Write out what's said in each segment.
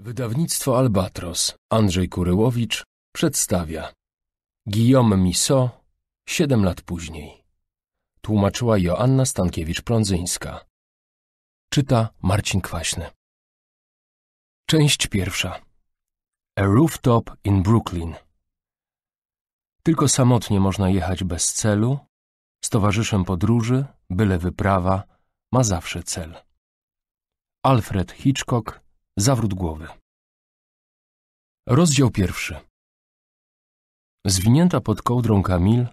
Wydawnictwo Albatros Andrzej Kuryłowicz przedstawia Guillaume Misso Siedem lat później Tłumaczyła Joanna Stankiewicz-Prądzyńska Czyta Marcin Kwaśny Część pierwsza A Rooftop in Brooklyn Tylko samotnie można jechać bez celu, z towarzyszem podróży, byle wyprawa, ma zawsze cel. Alfred Hitchcock Zawrót głowy. Rozdział pierwszy. Zwinięta pod kołdrą Kamil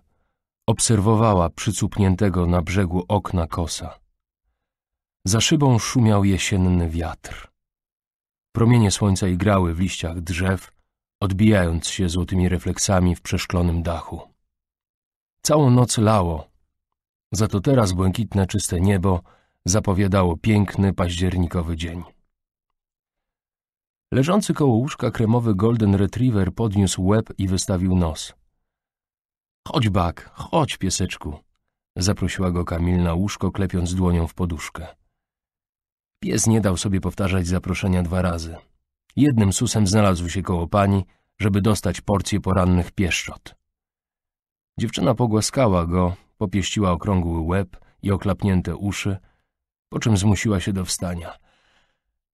obserwowała przycupniętego na brzegu okna kosa. Za szybą szumiał jesienny wiatr. Promienie słońca igrały w liściach drzew, odbijając się złotymi refleksami w przeszklonym dachu. Całą noc lało, za to teraz błękitne, czyste niebo zapowiadało piękny październikowy dzień. Leżący koło łóżka kremowy Golden Retriever podniósł łeb i wystawił nos. Chodź, Bak, chodź, pieseczku, zaprosiła go Kamil na łóżko, klepiąc dłonią w poduszkę. Pies nie dał sobie powtarzać zaproszenia dwa razy. Jednym susem znalazł się koło pani, żeby dostać porcję porannych pieszczot. Dziewczyna pogłaskała go, popieściła okrągły łeb i oklapnięte uszy, po czym zmusiła się do wstania –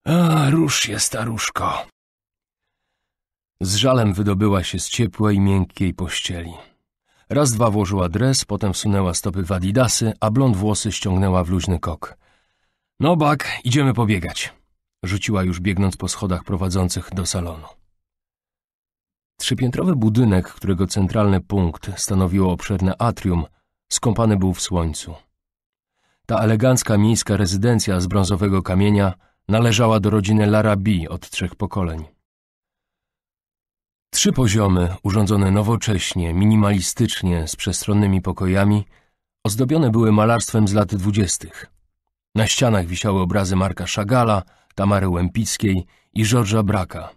a, rusz się, staruszko. Z żalem wydobyła się z ciepłej, miękkiej pościeli. Raz dwa włożyła dres, potem wsunęła stopy w adidasy, a blond włosy ściągnęła w luźny kok. No bak, idziemy pobiegać. Rzuciła już biegnąc po schodach prowadzących do salonu. Trzypiętrowy budynek, którego centralny punkt stanowiło obszerne atrium, skąpany był w słońcu. Ta elegancka miejska rezydencja z brązowego kamienia – należała do rodziny Larabi od trzech pokoleń. Trzy poziomy, urządzone nowocześnie, minimalistycznie, z przestronnymi pokojami, ozdobione były malarstwem z lat dwudziestych. Na ścianach wisiały obrazy Marka Szagala, Tamary Łępickiej i Georgesa Braka.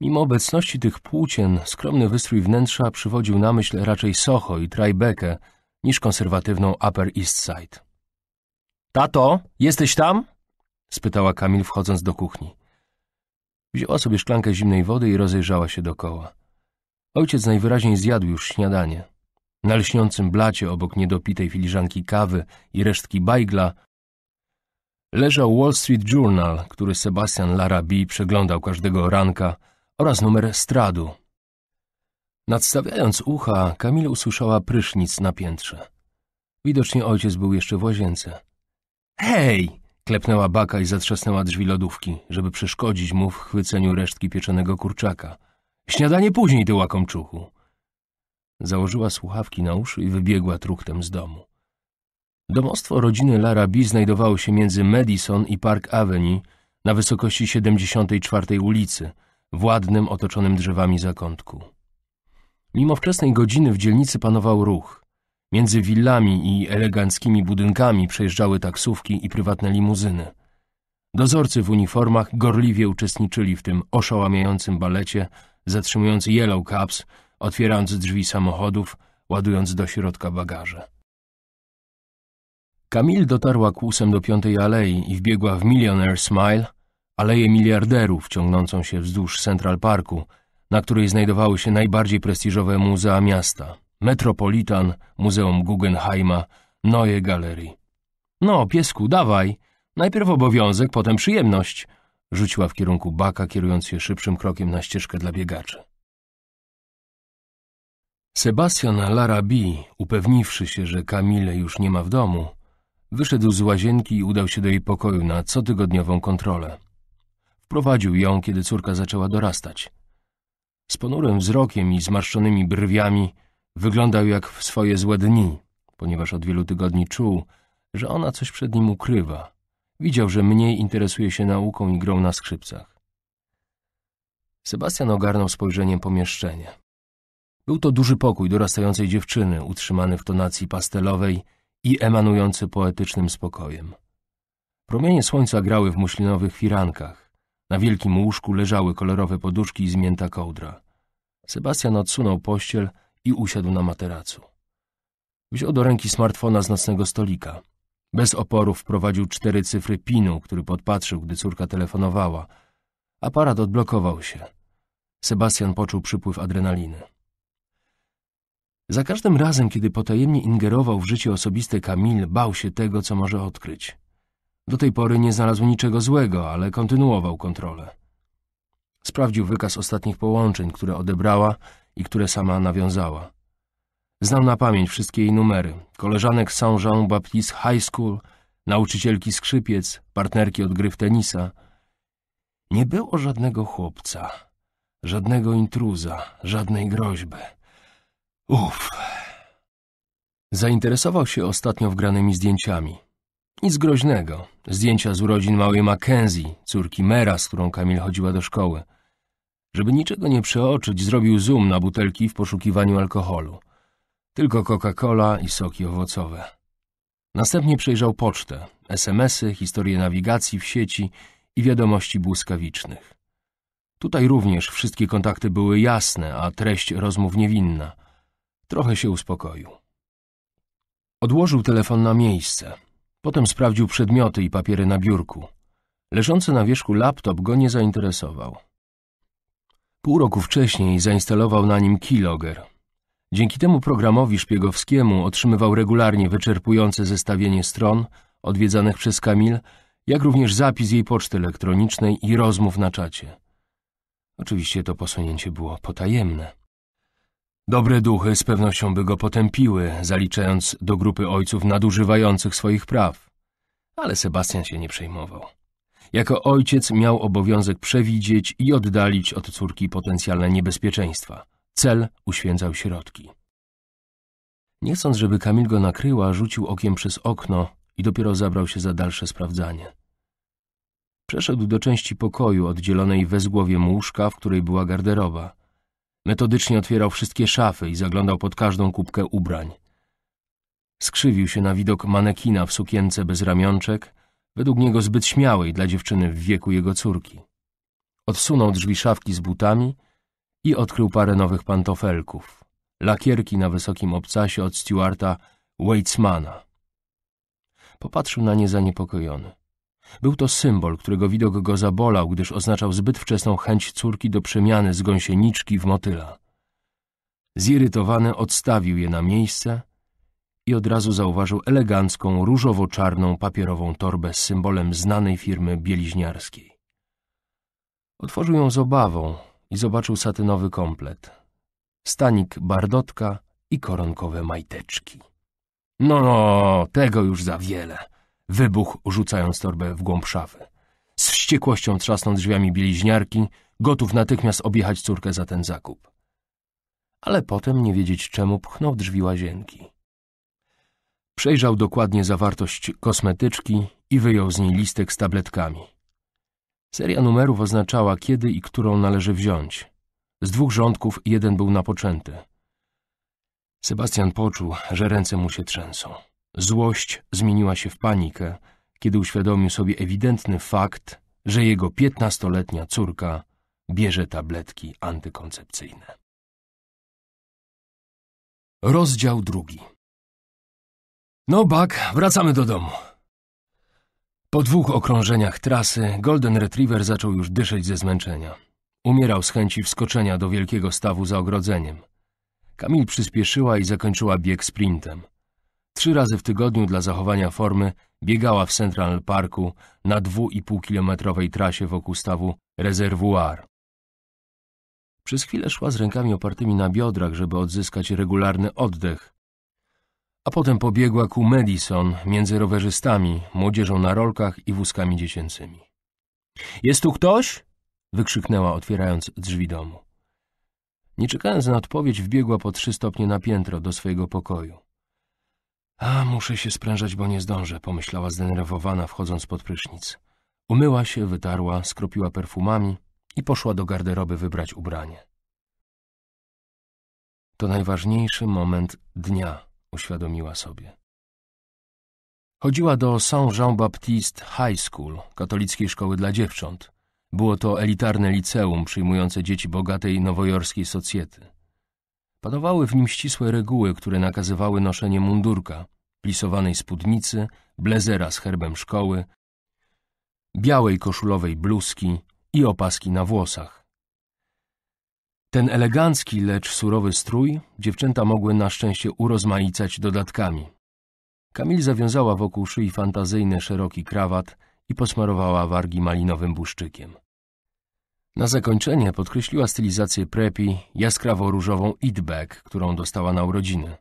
Mimo obecności tych płócien, skromny wystrój wnętrza przywodził na myśl raczej Soho i Tribekę niż konserwatywną Upper East Side. — Tato, jesteś tam? spytała Kamil wchodząc do kuchni. Wzięła sobie szklankę zimnej wody i rozejrzała się dokoła. Ojciec najwyraźniej zjadł już śniadanie. Na lśniącym blacie obok niedopitej filiżanki kawy i resztki bajgla leżał Wall Street Journal, który Sebastian Larabee przeglądał każdego ranka oraz numer stradu. Nadstawiając ucha, Kamil usłyszała prysznic na piętrze. Widocznie ojciec był jeszcze w łazience. — Hej! Klepnęła baka i zatrzasnęła drzwi lodówki, żeby przeszkodzić mu w chwyceniu resztki pieczonego kurczaka. Śniadanie później, ty łakomczuchu! Założyła słuchawki na uszy i wybiegła truchtem z domu. Domostwo rodziny B. znajdowało się między Madison i Park Avenue na wysokości 74 ulicy, w ładnym, otoczonym drzewami zakątku. Mimo wczesnej godziny w dzielnicy panował ruch. Między willami i eleganckimi budynkami przejeżdżały taksówki i prywatne limuzyny. Dozorcy w uniformach gorliwie uczestniczyli w tym oszałamiającym balecie, zatrzymując yellow caps, otwierając drzwi samochodów, ładując do środka bagaże. Kamil dotarła kłusem do Piątej Alei i wbiegła w Millionaire's Mile, aleję miliarderów ciągnącą się wzdłuż Central Parku, na której znajdowały się najbardziej prestiżowe muzea miasta – Metropolitan, Muzeum Guggenheima, Neue Galerii. No, piesku, dawaj. Najpierw obowiązek, potem przyjemność. Rzuciła w kierunku baka, kierując się szybszym krokiem na ścieżkę dla biegaczy. Sebastian Larabee, upewniwszy się, że Kamile już nie ma w domu, wyszedł z łazienki i udał się do jej pokoju na cotygodniową kontrolę. Wprowadził ją, kiedy córka zaczęła dorastać. Z ponurym wzrokiem i zmarszczonymi brwiami Wyglądał jak w swoje złe dni, ponieważ od wielu tygodni czuł, że ona coś przed nim ukrywa. Widział, że mniej interesuje się nauką i grą na skrzypcach. Sebastian ogarnął spojrzeniem pomieszczenie. Był to duży pokój dorastającej dziewczyny, utrzymany w tonacji pastelowej i emanujący poetycznym spokojem. Promienie słońca grały w muślinowych firankach. Na wielkim łóżku leżały kolorowe poduszki i zmięta kołdra. Sebastian odsunął pościel, i usiadł na materacu. Wziął do ręki smartfona z nocnego stolika. Bez oporów wprowadził cztery cyfry pinu, który podpatrzył, gdy córka telefonowała. Aparat odblokował się. Sebastian poczuł przypływ adrenaliny. Za każdym razem, kiedy potajemnie ingerował w życie osobiste Kamil, bał się tego, co może odkryć. Do tej pory nie znalazł niczego złego, ale kontynuował kontrolę. Sprawdził wykaz ostatnich połączeń, które odebrała i które sama nawiązała. Znał na pamięć wszystkie jej numery. Koleżanek Saint-Jean-Baptiste High School, nauczycielki skrzypiec, partnerki od gry w tenisa. Nie było żadnego chłopca, żadnego intruza, żadnej groźby. Uff! Zainteresował się ostatnio wgranymi zdjęciami. Nic groźnego. Zdjęcia z urodzin małej Mackenzie, córki Mera, z którą Kamil chodziła do szkoły – żeby niczego nie przeoczyć, zrobił zoom na butelki w poszukiwaniu alkoholu. Tylko Coca-Cola i soki owocowe. Następnie przejrzał pocztę, SMS-y, historię nawigacji w sieci i wiadomości błyskawicznych. Tutaj również wszystkie kontakty były jasne, a treść rozmów niewinna. Trochę się uspokoił. Odłożył telefon na miejsce. Potem sprawdził przedmioty i papiery na biurku. Leżący na wierzchu laptop go nie zainteresował. Pół roku wcześniej zainstalował na nim keylogger. Dzięki temu programowi szpiegowskiemu otrzymywał regularnie wyczerpujące zestawienie stron odwiedzanych przez Kamil, jak również zapis jej poczty elektronicznej i rozmów na czacie. Oczywiście to posunięcie było potajemne. Dobre duchy z pewnością by go potępiły, zaliczając do grupy ojców nadużywających swoich praw. Ale Sebastian się nie przejmował. Jako ojciec miał obowiązek przewidzieć i oddalić od córki potencjalne niebezpieczeństwa. Cel uświęcał środki. Nie chcąc, żeby Kamil go nakryła, rzucił okiem przez okno i dopiero zabrał się za dalsze sprawdzanie. Przeszedł do części pokoju oddzielonej wezgłowiem łóżka, w której była garderoba. Metodycznie otwierał wszystkie szafy i zaglądał pod każdą kubkę ubrań. Skrzywił się na widok manekina w sukience bez ramionczek, według niego zbyt śmiałej dla dziewczyny w wieku jego córki. Odsunął drzwi szafki z butami i odkrył parę nowych pantofelków, lakierki na wysokim obcasie od Stewarta Waitsmana. Popatrzył na nie zaniepokojony. Był to symbol, którego widok go zabolał, gdyż oznaczał zbyt wczesną chęć córki do przemiany z gąsieniczki w motyla. Zirytowany odstawił je na miejsce i od razu zauważył elegancką, różowo-czarną papierową torbę z symbolem znanej firmy bieliźniarskiej. Otworzył ją z obawą i zobaczył satynowy komplet. Stanik bardotka i koronkowe majteczki. No, no, tego już za wiele! Wybuch, rzucając torbę w głąb szafy. Z wściekłością trzasnął drzwiami bieliźniarki, gotów natychmiast objechać córkę za ten zakup. Ale potem, nie wiedzieć czemu, pchnął drzwi łazienki. Przejrzał dokładnie zawartość kosmetyczki i wyjął z niej listek z tabletkami. Seria numerów oznaczała, kiedy i którą należy wziąć. Z dwóch rządków jeden był napoczęty. Sebastian poczuł, że ręce mu się trzęsą. Złość zmieniła się w panikę, kiedy uświadomił sobie ewidentny fakt, że jego piętnastoletnia córka bierze tabletki antykoncepcyjne. Rozdział drugi no, Bak, wracamy do domu. Po dwóch okrążeniach trasy Golden Retriever zaczął już dyszeć ze zmęczenia. Umierał z chęci wskoczenia do wielkiego stawu za ogrodzeniem. Kamil przyspieszyła i zakończyła bieg sprintem. Trzy razy w tygodniu dla zachowania formy biegała w Central Parku na 2,5-kilometrowej trasie wokół stawu Rezerwuar. Przez chwilę szła z rękami opartymi na biodrach, żeby odzyskać regularny oddech, a potem pobiegła ku Madison między rowerzystami, młodzieżą na rolkach i wózkami dziecięcymi. — Jest tu ktoś? — wykrzyknęła, otwierając drzwi domu. Nie czekając na odpowiedź, wbiegła po trzy stopnie na piętro do swojego pokoju. A, muszę się sprężać, bo nie zdążę, pomyślała zdenerwowana, wchodząc pod prysznic. Umyła się, wytarła, skropiła perfumami i poszła do garderoby wybrać ubranie. To najważniejszy moment dnia uświadomiła sobie. Chodziła do Saint-Jean-Baptiste High School, katolickiej szkoły dla dziewcząt. Było to elitarne liceum przyjmujące dzieci bogatej nowojorskiej socjety. Panowały w nim ścisłe reguły, które nakazywały noszenie mundurka, plisowanej spódnicy, blezera z herbem szkoły, białej koszulowej bluzki i opaski na włosach. Ten elegancki, lecz surowy strój dziewczęta mogły na szczęście urozmaicać dodatkami. Kamil zawiązała wokół szyi fantazyjny szeroki krawat i posmarowała wargi malinowym błyszczykiem. Na zakończenie podkreśliła stylizację prepi jaskrawo-różową idbag, którą dostała na urodziny.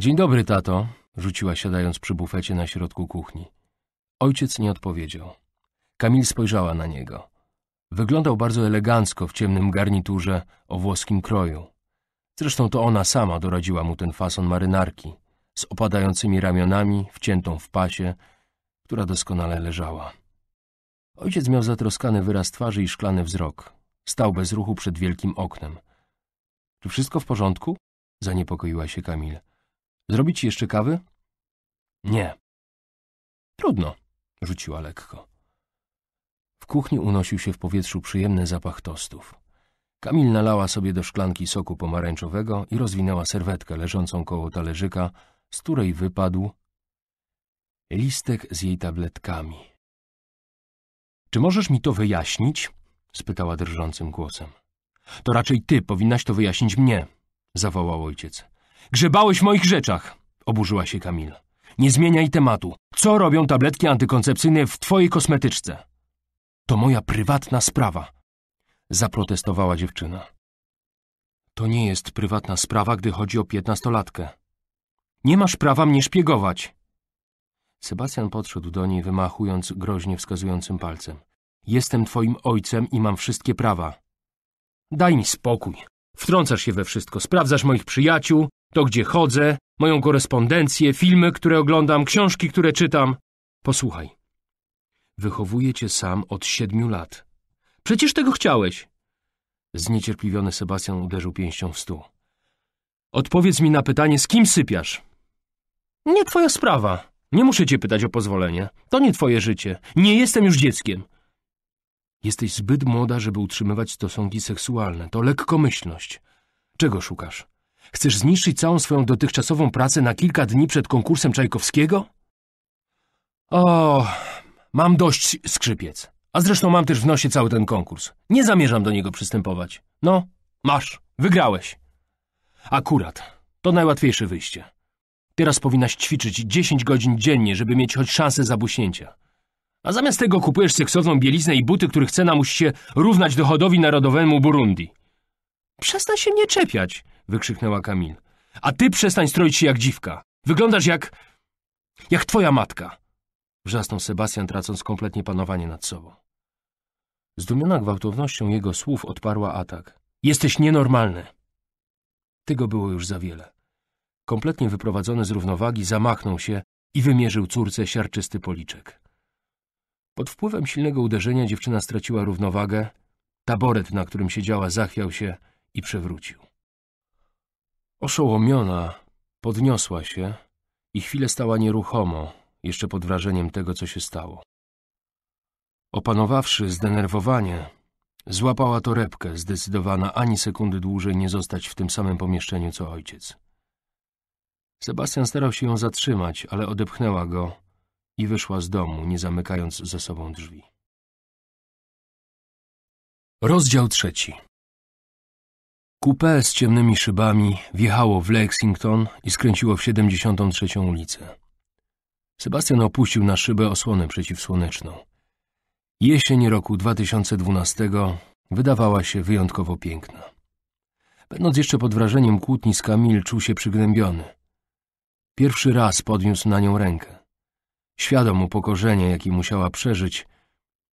Dzień dobry, tato, rzuciła siadając przy bufecie na środku kuchni. Ojciec nie odpowiedział. Kamil spojrzała na niego. Wyglądał bardzo elegancko w ciemnym garniturze o włoskim kroju. Zresztą to ona sama doradziła mu ten fason marynarki, z opadającymi ramionami, wciętą w pasie, która doskonale leżała. Ojciec miał zatroskany wyraz twarzy i szklany wzrok. Stał bez ruchu przed wielkim oknem. — Czy wszystko w porządku? — zaniepokoiła się Kamil. — Zrobić ci jeszcze kawy? — Nie. — Trudno — rzuciła lekko kuchni unosił się w powietrzu przyjemny zapach tostów. Kamil nalała sobie do szklanki soku pomarańczowego i rozwinęła serwetkę leżącą koło talerzyka, z której wypadł listek z jej tabletkami. — Czy możesz mi to wyjaśnić? — spytała drżącym głosem. — To raczej ty powinnaś to wyjaśnić mnie — zawołał ojciec. — Grzebałeś w moich rzeczach! — oburzyła się Kamil. — Nie zmieniaj tematu. Co robią tabletki antykoncepcyjne w twojej kosmetyczce? To moja prywatna sprawa, zaprotestowała dziewczyna. To nie jest prywatna sprawa, gdy chodzi o piętnastolatkę. Nie masz prawa mnie szpiegować. Sebastian podszedł do niej, wymachując groźnie wskazującym palcem. Jestem twoim ojcem i mam wszystkie prawa. Daj mi spokój. Wtrącasz się we wszystko. Sprawdzasz moich przyjaciół, to gdzie chodzę, moją korespondencję, filmy, które oglądam, książki, które czytam. Posłuchaj, wychowuje cię sam od siedmiu lat. Przecież tego chciałeś! Zniecierpliwiony Sebastian uderzył pięścią w stół. Odpowiedz mi na pytanie, z kim sypiasz? Nie twoja sprawa. Nie muszę cię pytać o pozwolenie. To nie twoje życie. Nie jestem już dzieckiem. Jesteś zbyt młoda, żeby utrzymywać stosunki seksualne. To lekkomyślność. Czego szukasz? Chcesz zniszczyć całą swoją dotychczasową pracę na kilka dni przed konkursem Czajkowskiego? O, Mam dość skrzypiec. A zresztą mam też w nosie cały ten konkurs. Nie zamierzam do niego przystępować. No, masz, wygrałeś. Akurat. To najłatwiejsze wyjście. Teraz powinnaś ćwiczyć 10 godzin dziennie, żeby mieć choć szansę zabuśnięcia. A zamiast tego kupujesz seksowną bieliznę i buty, których cena musi się równać dochodowi narodowemu Burundi. Przestań się nie czepiać, wykrzyknęła Kamil. A ty przestań stroić się jak dziwka. Wyglądasz jak... jak twoja matka. Wrzasnął Sebastian, tracąc kompletnie panowanie nad sobą. Zdumiona gwałtownością jego słów odparła atak. Jesteś nienormalny! Tego było już za wiele. Kompletnie wyprowadzony z równowagi zamachnął się i wymierzył córce siarczysty policzek. Pod wpływem silnego uderzenia dziewczyna straciła równowagę, taboret, na którym siedziała, zachwiał się i przewrócił. Oszołomiona podniosła się i chwilę stała nieruchomo, jeszcze pod wrażeniem tego, co się stało. Opanowawszy zdenerwowanie, złapała torebkę, zdecydowana ani sekundy dłużej nie zostać w tym samym pomieszczeniu co ojciec. Sebastian starał się ją zatrzymać, ale odepchnęła go i wyszła z domu, nie zamykając za sobą drzwi. Rozdział trzeci Coupé z ciemnymi szybami wjechało w Lexington i skręciło w 73. ulicę. Sebastian opuścił na szybę osłonę przeciwsłoneczną. Jesień roku 2012 wydawała się wyjątkowo piękna. Będąc jeszcze pod wrażeniem kłótni z Kamil, czuł się przygnębiony. Pierwszy raz podniósł na nią rękę. Świadom upokorzenia, jakie musiała przeżyć,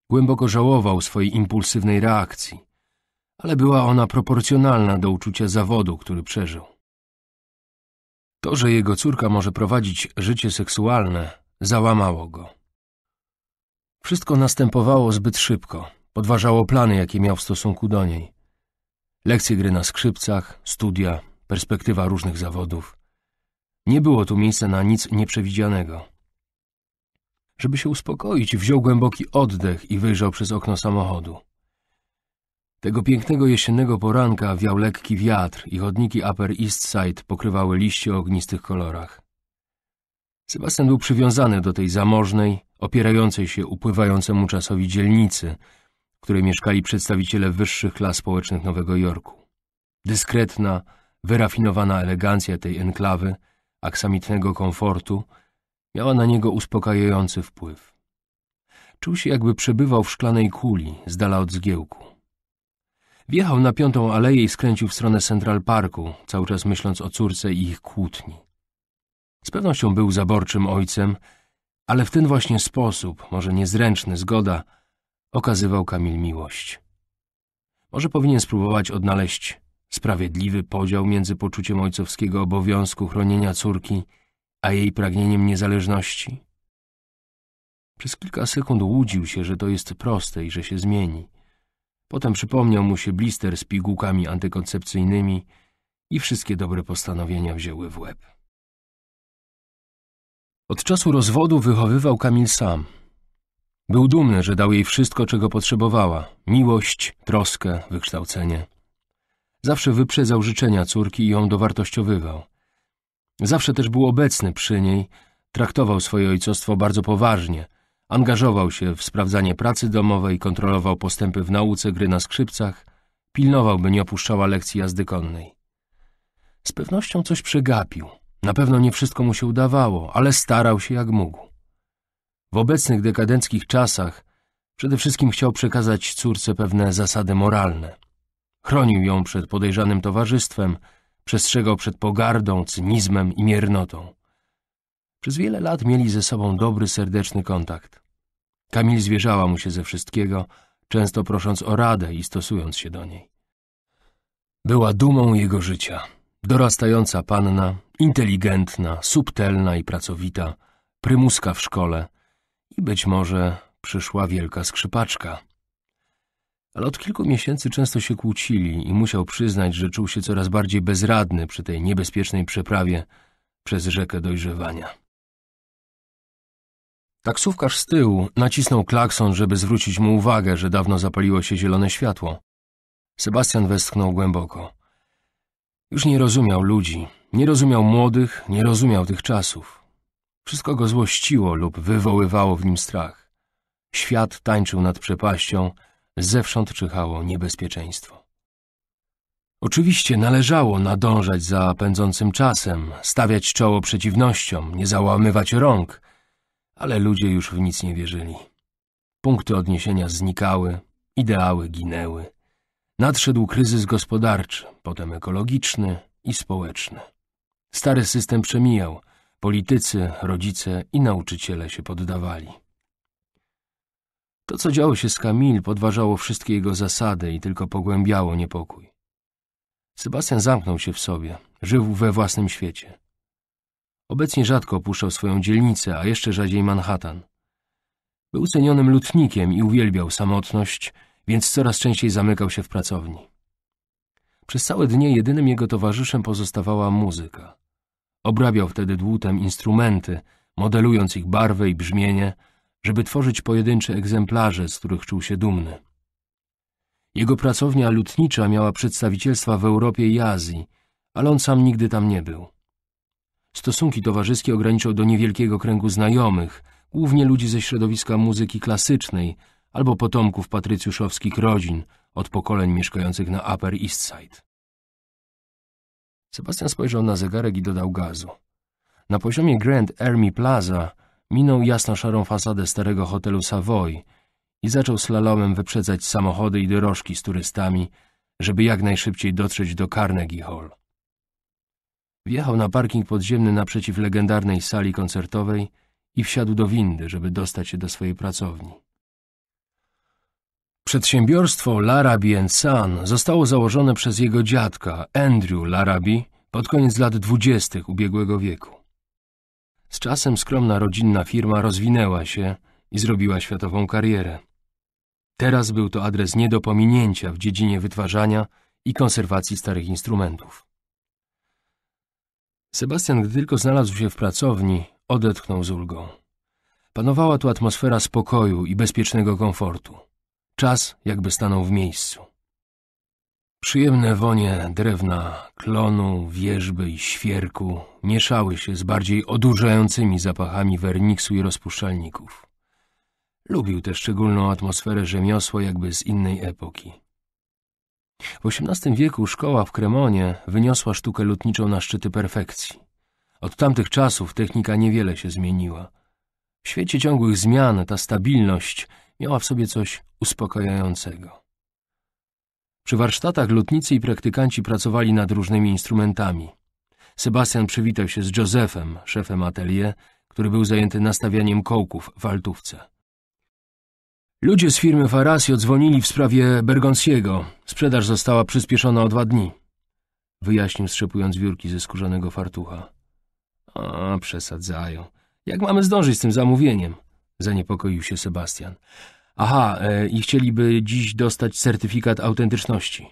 głęboko żałował swojej impulsywnej reakcji, ale była ona proporcjonalna do uczucia zawodu, który przeżył. To, że jego córka może prowadzić życie seksualne, załamało go. Wszystko następowało zbyt szybko, podważało plany, jakie miał w stosunku do niej. Lekcje gry na skrzypcach, studia, perspektywa różnych zawodów. Nie było tu miejsca na nic nieprzewidzianego. Żeby się uspokoić, wziął głęboki oddech i wyjrzał przez okno samochodu. Tego pięknego jesiennego poranka wiał lekki wiatr i chodniki Upper East Side pokrywały liście o ognistych kolorach. Sebastian był przywiązany do tej zamożnej, opierającej się upływającemu czasowi dzielnicy, w której mieszkali przedstawiciele wyższych klas społecznych Nowego Jorku. Dyskretna, wyrafinowana elegancja tej enklawy, aksamitnego komfortu, miała na niego uspokajający wpływ. Czuł się, jakby przebywał w szklanej kuli, z dala od zgiełku. Wjechał na piątą aleję i skręcił w stronę Central Parku, cały czas myśląc o córce i ich kłótni. Z pewnością był zaborczym ojcem, ale w ten właśnie sposób, może niezręczny, zgoda, okazywał Kamil miłość. Może powinien spróbować odnaleźć sprawiedliwy podział między poczuciem ojcowskiego obowiązku chronienia córki, a jej pragnieniem niezależności? Przez kilka sekund łudził się, że to jest proste i że się zmieni. Potem przypomniał mu się blister z pigułkami antykoncepcyjnymi i wszystkie dobre postanowienia wzięły w łeb. Od czasu rozwodu wychowywał Kamil sam. Był dumny, że dał jej wszystko, czego potrzebowała. Miłość, troskę, wykształcenie. Zawsze wyprzedzał życzenia córki i ją dowartościowywał. Zawsze też był obecny przy niej, traktował swoje ojcostwo bardzo poważnie, Angażował się w sprawdzanie pracy domowej, kontrolował postępy w nauce, gry na skrzypcach, pilnował, by nie opuszczała lekcji jazdy konnej. Z pewnością coś przegapił. Na pewno nie wszystko mu się udawało, ale starał się jak mógł. W obecnych dekadenckich czasach przede wszystkim chciał przekazać córce pewne zasady moralne. Chronił ją przed podejrzanym towarzystwem, przestrzegał przed pogardą, cynizmem i miernotą. Przez wiele lat mieli ze sobą dobry, serdeczny kontakt. Kamil zwierzała mu się ze wszystkiego, często prosząc o radę i stosując się do niej. Była dumą jego życia. Dorastająca panna, inteligentna, subtelna i pracowita, prymuska w szkole i być może przyszła wielka skrzypaczka. Ale od kilku miesięcy często się kłócili i musiał przyznać, że czuł się coraz bardziej bezradny przy tej niebezpiecznej przeprawie przez rzekę dojrzewania. Taksówkarz z tyłu nacisnął klakson, żeby zwrócić mu uwagę, że dawno zapaliło się zielone światło. Sebastian westchnął głęboko. Już nie rozumiał ludzi, nie rozumiał młodych, nie rozumiał tych czasów. Wszystko go złościło lub wywoływało w nim strach. Świat tańczył nad przepaścią, zewsząd czyhało niebezpieczeństwo. Oczywiście należało nadążać za pędzącym czasem, stawiać czoło przeciwnościom, nie załamywać rąk, ale ludzie już w nic nie wierzyli. Punkty odniesienia znikały, ideały ginęły. Nadszedł kryzys gospodarczy, potem ekologiczny i społeczny. Stary system przemijał, politycy, rodzice i nauczyciele się poddawali. To, co działo się z Kamil, podważało wszystkie jego zasady i tylko pogłębiało niepokój. Sebastian zamknął się w sobie, żył we własnym świecie. Obecnie rzadko opuszczał swoją dzielnicę, a jeszcze rzadziej Manhattan. Był cenionym lutnikiem i uwielbiał samotność, więc coraz częściej zamykał się w pracowni. Przez całe dnie jedynym jego towarzyszem pozostawała muzyka. Obrabiał wtedy dłutem instrumenty, modelując ich barwę i brzmienie, żeby tworzyć pojedyncze egzemplarze, z których czuł się dumny. Jego pracownia lutnicza miała przedstawicielstwa w Europie i Azji, ale on sam nigdy tam nie był. Stosunki towarzyskie ograniczał do niewielkiego kręgu znajomych, głównie ludzi ze środowiska muzyki klasycznej albo potomków patrycjuszowskich rodzin od pokoleń mieszkających na Upper East Side. Sebastian spojrzał na zegarek i dodał gazu. Na poziomie Grand Army Plaza minął jasno-szarą fasadę starego hotelu Savoy i zaczął slalomem wyprzedzać samochody i dorożki z turystami, żeby jak najszybciej dotrzeć do Carnegie Hall. Wjechał na parking podziemny naprzeciw legendarnej sali koncertowej i wsiadł do windy, żeby dostać się do swojej pracowni. Przedsiębiorstwo Larabi Son zostało założone przez jego dziadka, Andrew Larabi pod koniec lat dwudziestych ubiegłego wieku. Z czasem skromna rodzinna firma rozwinęła się i zrobiła światową karierę. Teraz był to adres nie do pominięcia w dziedzinie wytwarzania i konserwacji starych instrumentów. Sebastian, gdy tylko znalazł się w pracowni, odetchnął z ulgą. Panowała tu atmosfera spokoju i bezpiecznego komfortu. Czas jakby stanął w miejscu. Przyjemne wonie drewna, klonu, wierzby i świerku mieszały się z bardziej odurzającymi zapachami werniksu i rozpuszczalników. Lubił tę szczególną atmosferę rzemiosła jakby z innej epoki. W XVIII wieku szkoła w Kremonie wyniosła sztukę lutniczą na szczyty perfekcji. Od tamtych czasów technika niewiele się zmieniła. W świecie ciągłych zmian ta stabilność miała w sobie coś uspokajającego. Przy warsztatach lutnicy i praktykanci pracowali nad różnymi instrumentami. Sebastian przywitał się z Józefem, szefem atelier, który był zajęty nastawianiem kołków w altówce. Ludzie z firmy Farasio dzwonili w sprawie Bergonsiego. Sprzedaż została przyspieszona o dwa dni. Wyjaśnił, strzepując wiórki ze skórzanego fartucha. A, przesadzają. Jak mamy zdążyć z tym zamówieniem? Zaniepokoił się Sebastian. Aha, e, i chcieliby dziś dostać certyfikat autentyczności.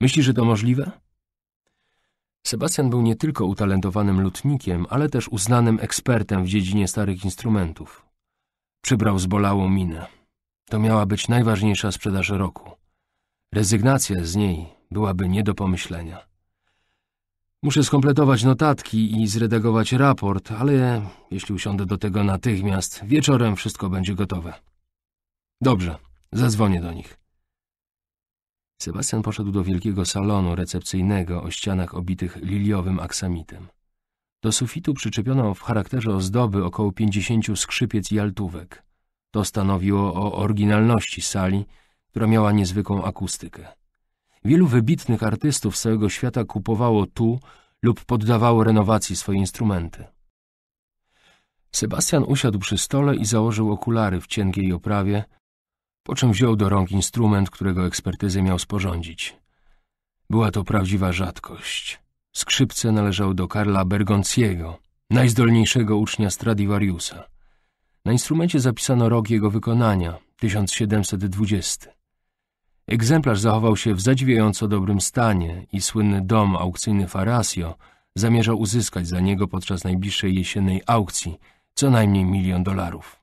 Myślisz, że to możliwe? Sebastian był nie tylko utalentowanym lutnikiem, ale też uznanym ekspertem w dziedzinie starych instrumentów. Przybrał zbolałą minę. To miała być najważniejsza sprzedaż roku. Rezygnacja z niej byłaby nie do pomyślenia. Muszę skompletować notatki i zredagować raport, ale jeśli usiądę do tego natychmiast, wieczorem wszystko będzie gotowe. Dobrze, zadzwonię do nich. Sebastian poszedł do wielkiego salonu recepcyjnego o ścianach obitych liliowym aksamitem. Do sufitu przyczepiono w charakterze ozdoby około pięćdziesięciu skrzypiec i altówek. To stanowiło o oryginalności sali, która miała niezwykłą akustykę. Wielu wybitnych artystów z całego świata kupowało tu lub poddawało renowacji swoje instrumenty. Sebastian usiadł przy stole i założył okulary w cienkiej oprawie, po czym wziął do rąk instrument, którego ekspertyzy miał sporządzić. Była to prawdziwa rzadkość. Skrzypce należały do Karla Bergonciego, najzdolniejszego ucznia Stradivariusa. Na instrumencie zapisano rok jego wykonania 1720. Egzemplarz zachował się w zadziwiająco dobrym stanie i słynny dom aukcyjny Farasio zamierzał uzyskać za niego podczas najbliższej jesiennej aukcji co najmniej milion dolarów.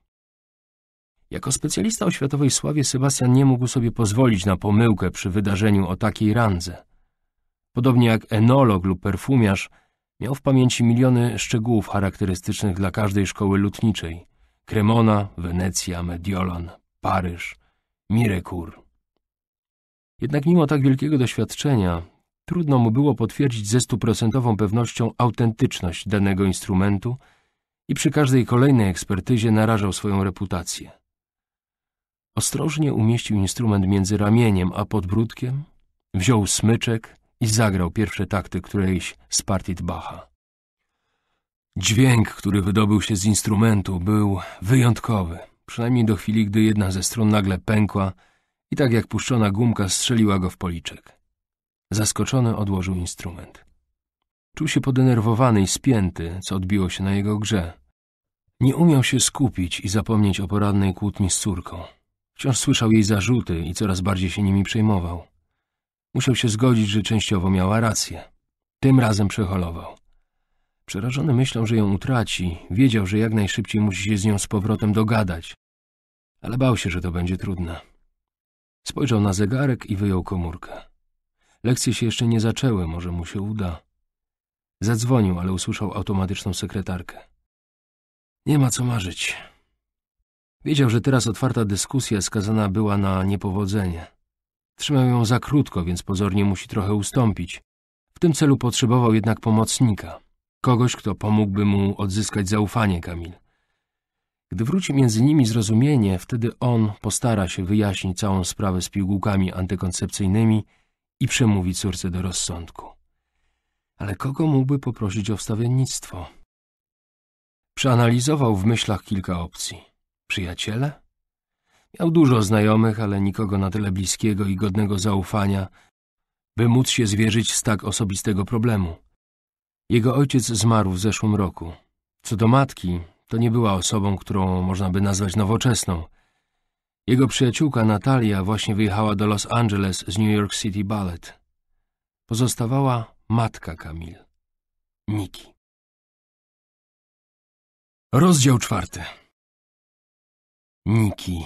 Jako specjalista o światowej sławie Sebastian nie mógł sobie pozwolić na pomyłkę przy wydarzeniu o takiej randze. Podobnie jak enolog lub perfumiarz, miał w pamięci miliony szczegółów charakterystycznych dla każdej szkoły lutniczej, Cremona, Wenecja, Mediolan, Paryż, Mirecourt. Jednak mimo tak wielkiego doświadczenia trudno mu było potwierdzić ze stuprocentową pewnością autentyczność danego instrumentu i przy każdej kolejnej ekspertyzie narażał swoją reputację. Ostrożnie umieścił instrument między ramieniem a podbródkiem, wziął smyczek i zagrał pierwsze takty którejś z partii Bacha. Dźwięk, który wydobył się z instrumentu, był wyjątkowy, przynajmniej do chwili, gdy jedna ze stron nagle pękła i tak jak puszczona gumka strzeliła go w policzek. Zaskoczony odłożył instrument. Czuł się podenerwowany i spięty, co odbiło się na jego grze. Nie umiał się skupić i zapomnieć o poradnej kłótni z córką. Wciąż słyszał jej zarzuty i coraz bardziej się nimi przejmował. Musiał się zgodzić, że częściowo miała rację. Tym razem przeholował. Przerażony myślał, że ją utraci, wiedział, że jak najszybciej musi się z nią z powrotem dogadać, ale bał się, że to będzie trudne. Spojrzał na zegarek i wyjął komórkę. Lekcje się jeszcze nie zaczęły, może mu się uda. Zadzwonił, ale usłyszał automatyczną sekretarkę. Nie ma co marzyć. Wiedział, że teraz otwarta dyskusja skazana była na niepowodzenie. Trzymał ją za krótko, więc pozornie musi trochę ustąpić. W tym celu potrzebował jednak pomocnika. Kogoś, kto pomógłby mu odzyskać zaufanie Kamil. Gdy wróci między nimi zrozumienie, wtedy on postara się wyjaśnić całą sprawę z pigułkami antykoncepcyjnymi i przemówi córce do rozsądku. Ale kogo mógłby poprosić o wstawiennictwo? Przeanalizował w myślach kilka opcji. Przyjaciele? Miał dużo znajomych, ale nikogo na tyle bliskiego i godnego zaufania, by móc się zwierzyć z tak osobistego problemu – jego ojciec zmarł w zeszłym roku. Co do matki, to nie była osobą, którą można by nazwać nowoczesną. Jego przyjaciółka Natalia właśnie wyjechała do Los Angeles z New York City Ballet. Pozostawała matka Kamil, Niki. Rozdział czwarty. Niki.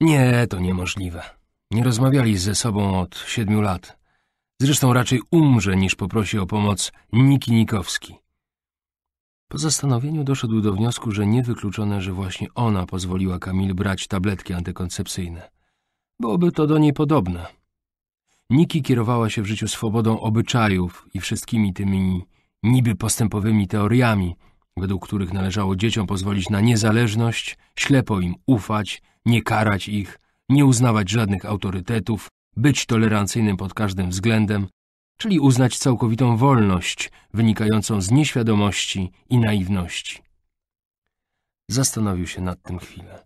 Nie, to niemożliwe. Nie rozmawiali ze sobą od siedmiu lat. Zresztą raczej umrze, niż poprosi o pomoc Niki Nikowski. Po zastanowieniu doszedł do wniosku, że niewykluczone, że właśnie ona pozwoliła Kamil brać tabletki antykoncepcyjne. Byłoby to do niej podobne. Niki kierowała się w życiu swobodą obyczajów i wszystkimi tymi niby postępowymi teoriami, według których należało dzieciom pozwolić na niezależność, ślepo im ufać, nie karać ich, nie uznawać żadnych autorytetów, być tolerancyjnym pod każdym względem, czyli uznać całkowitą wolność wynikającą z nieświadomości i naiwności. Zastanowił się nad tym chwilę.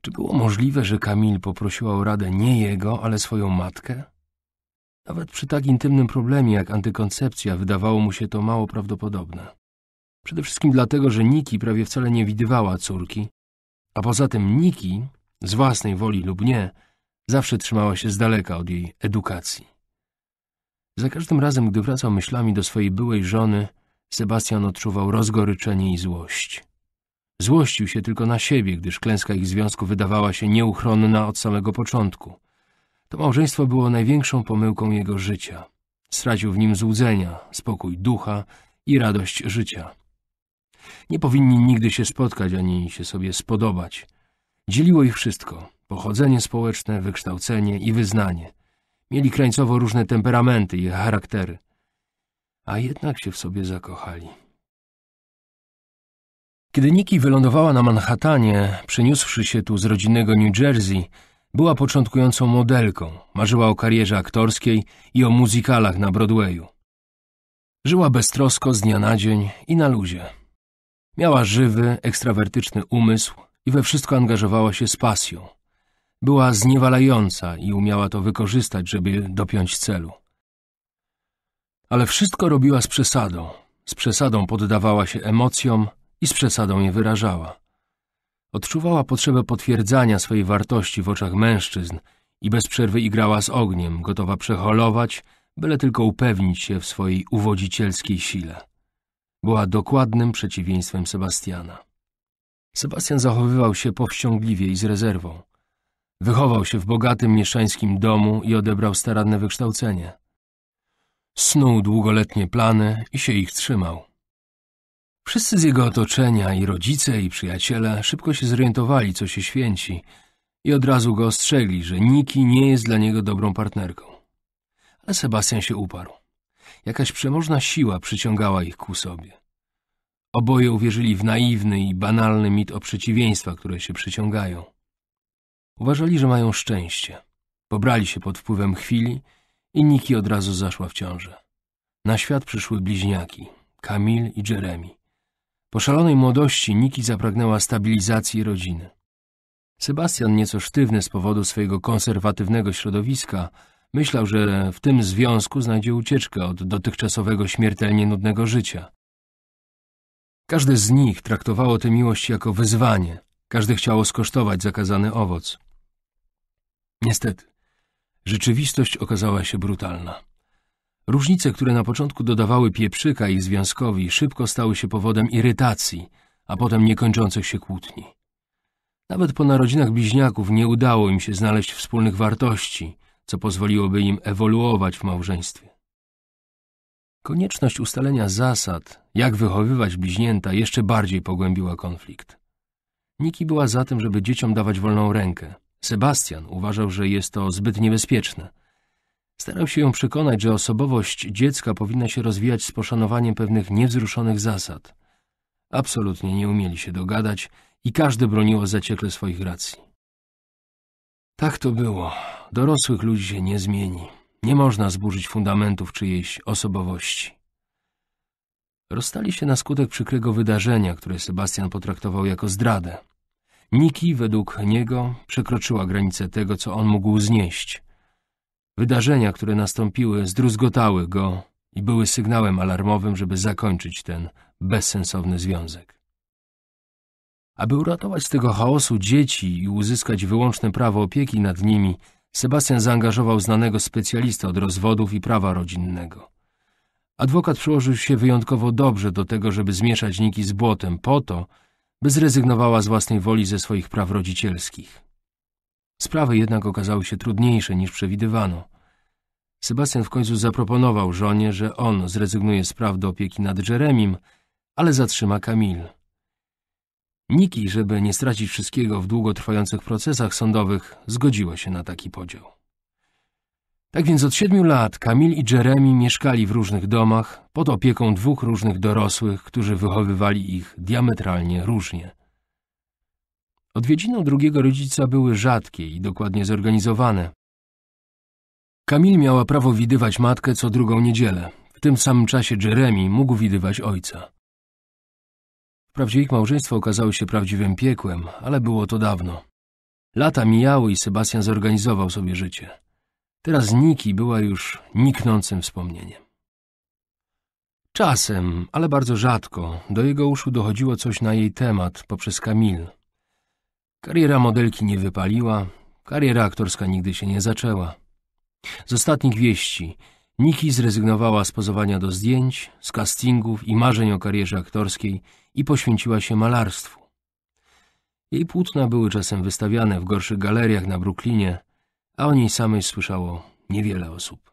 Czy było możliwe, że Kamil poprosiła o radę nie jego, ale swoją matkę? Nawet przy tak intymnym problemie jak antykoncepcja wydawało mu się to mało prawdopodobne. Przede wszystkim dlatego, że Niki prawie wcale nie widywała córki, a poza tym Niki, z własnej woli lub nie, Zawsze trzymała się z daleka od jej edukacji. Za każdym razem, gdy wracał myślami do swojej byłej żony, Sebastian odczuwał rozgoryczenie i złość. Złościł się tylko na siebie, gdyż klęska ich związku wydawała się nieuchronna od samego początku. To małżeństwo było największą pomyłką jego życia. Stracił w nim złudzenia, spokój ducha i radość życia. Nie powinni nigdy się spotkać ani się sobie spodobać. Dzieliło ich wszystko pochodzenie społeczne, wykształcenie i wyznanie. Mieli krańcowo różne temperamenty i charaktery, a jednak się w sobie zakochali. Kiedy Nikki wylądowała na Manhattanie, przeniósłszy się tu z rodzinnego New Jersey, była początkującą modelką, marzyła o karierze aktorskiej i o muzykalach na Broadwayu. Żyła beztrosko z dnia na dzień i na luzie. Miała żywy, ekstrawertyczny umysł i we wszystko angażowała się z pasją – była zniewalająca i umiała to wykorzystać, żeby dopiąć celu. Ale wszystko robiła z przesadą. Z przesadą poddawała się emocjom i z przesadą je wyrażała. Odczuwała potrzebę potwierdzania swojej wartości w oczach mężczyzn i bez przerwy igrała z ogniem, gotowa przeholować, byle tylko upewnić się w swojej uwodzicielskiej sile. Była dokładnym przeciwieństwem Sebastiana. Sebastian zachowywał się powściągliwie i z rezerwą. Wychował się w bogatym mieszczańskim domu i odebrał staranne wykształcenie. Snuł długoletnie plany i się ich trzymał. Wszyscy z jego otoczenia, i rodzice, i przyjaciele, szybko się zorientowali, co się święci i od razu go ostrzegli, że Niki nie jest dla niego dobrą partnerką. Ale Sebastian się uparł. Jakaś przemożna siła przyciągała ich ku sobie. Oboje uwierzyli w naiwny i banalny mit o przeciwieństwa, które się przyciągają. Uważali, że mają szczęście. Pobrali się pod wpływem chwili i Niki od razu zaszła w ciążę. Na świat przyszły bliźniaki, Kamil i Jeremy. Po szalonej młodości Niki zapragnęła stabilizacji rodziny. Sebastian, nieco sztywny z powodu swojego konserwatywnego środowiska, myślał, że w tym związku znajdzie ucieczkę od dotychczasowego śmiertelnie nudnego życia. Każde z nich traktowało tę miłość jako wyzwanie – Każde chciał skosztować zakazany owoc. Niestety, rzeczywistość okazała się brutalna. Różnice, które na początku dodawały pieprzyka i związkowi, szybko stały się powodem irytacji, a potem niekończących się kłótni. Nawet po narodzinach bliźniaków nie udało im się znaleźć wspólnych wartości, co pozwoliłoby im ewoluować w małżeństwie. Konieczność ustalenia zasad, jak wychowywać bliźnięta, jeszcze bardziej pogłębiła konflikt. Niki była za tym, żeby dzieciom dawać wolną rękę. Sebastian uważał, że jest to zbyt niebezpieczne. Starał się ją przekonać, że osobowość dziecka powinna się rozwijać z poszanowaniem pewnych niewzruszonych zasad. Absolutnie nie umieli się dogadać i każdy broniło zaciekle swoich racji. Tak to było. Dorosłych ludzi się nie zmieni. Nie można zburzyć fundamentów czyjejś osobowości. Rozstali się na skutek przykrego wydarzenia, które Sebastian potraktował jako zdradę. Niki według niego przekroczyła granicę tego, co on mógł znieść. Wydarzenia, które nastąpiły, zdruzgotały go i były sygnałem alarmowym, żeby zakończyć ten bezsensowny związek. Aby uratować z tego chaosu dzieci i uzyskać wyłączne prawo opieki nad nimi, Sebastian zaangażował znanego specjalistę od rozwodów i prawa rodzinnego. Adwokat przyłożył się wyjątkowo dobrze do tego, żeby zmieszać Niki z błotem po to, by zrezygnowała z własnej woli ze swoich praw rodzicielskich. Sprawy jednak okazały się trudniejsze niż przewidywano. Sebastian w końcu zaproponował żonie, że on zrezygnuje z praw do opieki nad Jeremim, ale zatrzyma Kamil. Niki, żeby nie stracić wszystkiego w długotrwających procesach sądowych, zgodziła się na taki podział. Tak więc od siedmiu lat Kamil i Jeremy mieszkali w różnych domach pod opieką dwóch różnych dorosłych, którzy wychowywali ich diametralnie różnie. Odwiedziny drugiego rodzica były rzadkie i dokładnie zorganizowane. Kamil miała prawo widywać matkę co drugą niedzielę. W tym samym czasie Jeremy mógł widywać ojca. Wprawdzie ich małżeństwo okazało się prawdziwym piekłem, ale było to dawno. Lata mijały i Sebastian zorganizował sobie życie. Teraz Niki była już niknącym wspomnieniem. Czasem, ale bardzo rzadko, do jego uszu dochodziło coś na jej temat poprzez Kamil. Kariera modelki nie wypaliła, kariera aktorska nigdy się nie zaczęła. Z ostatnich wieści Niki zrezygnowała z pozowania do zdjęć, z castingów i marzeń o karierze aktorskiej i poświęciła się malarstwu. Jej płótna były czasem wystawiane w gorszych galeriach na Brooklynie, a o niej samej słyszało niewiele osób.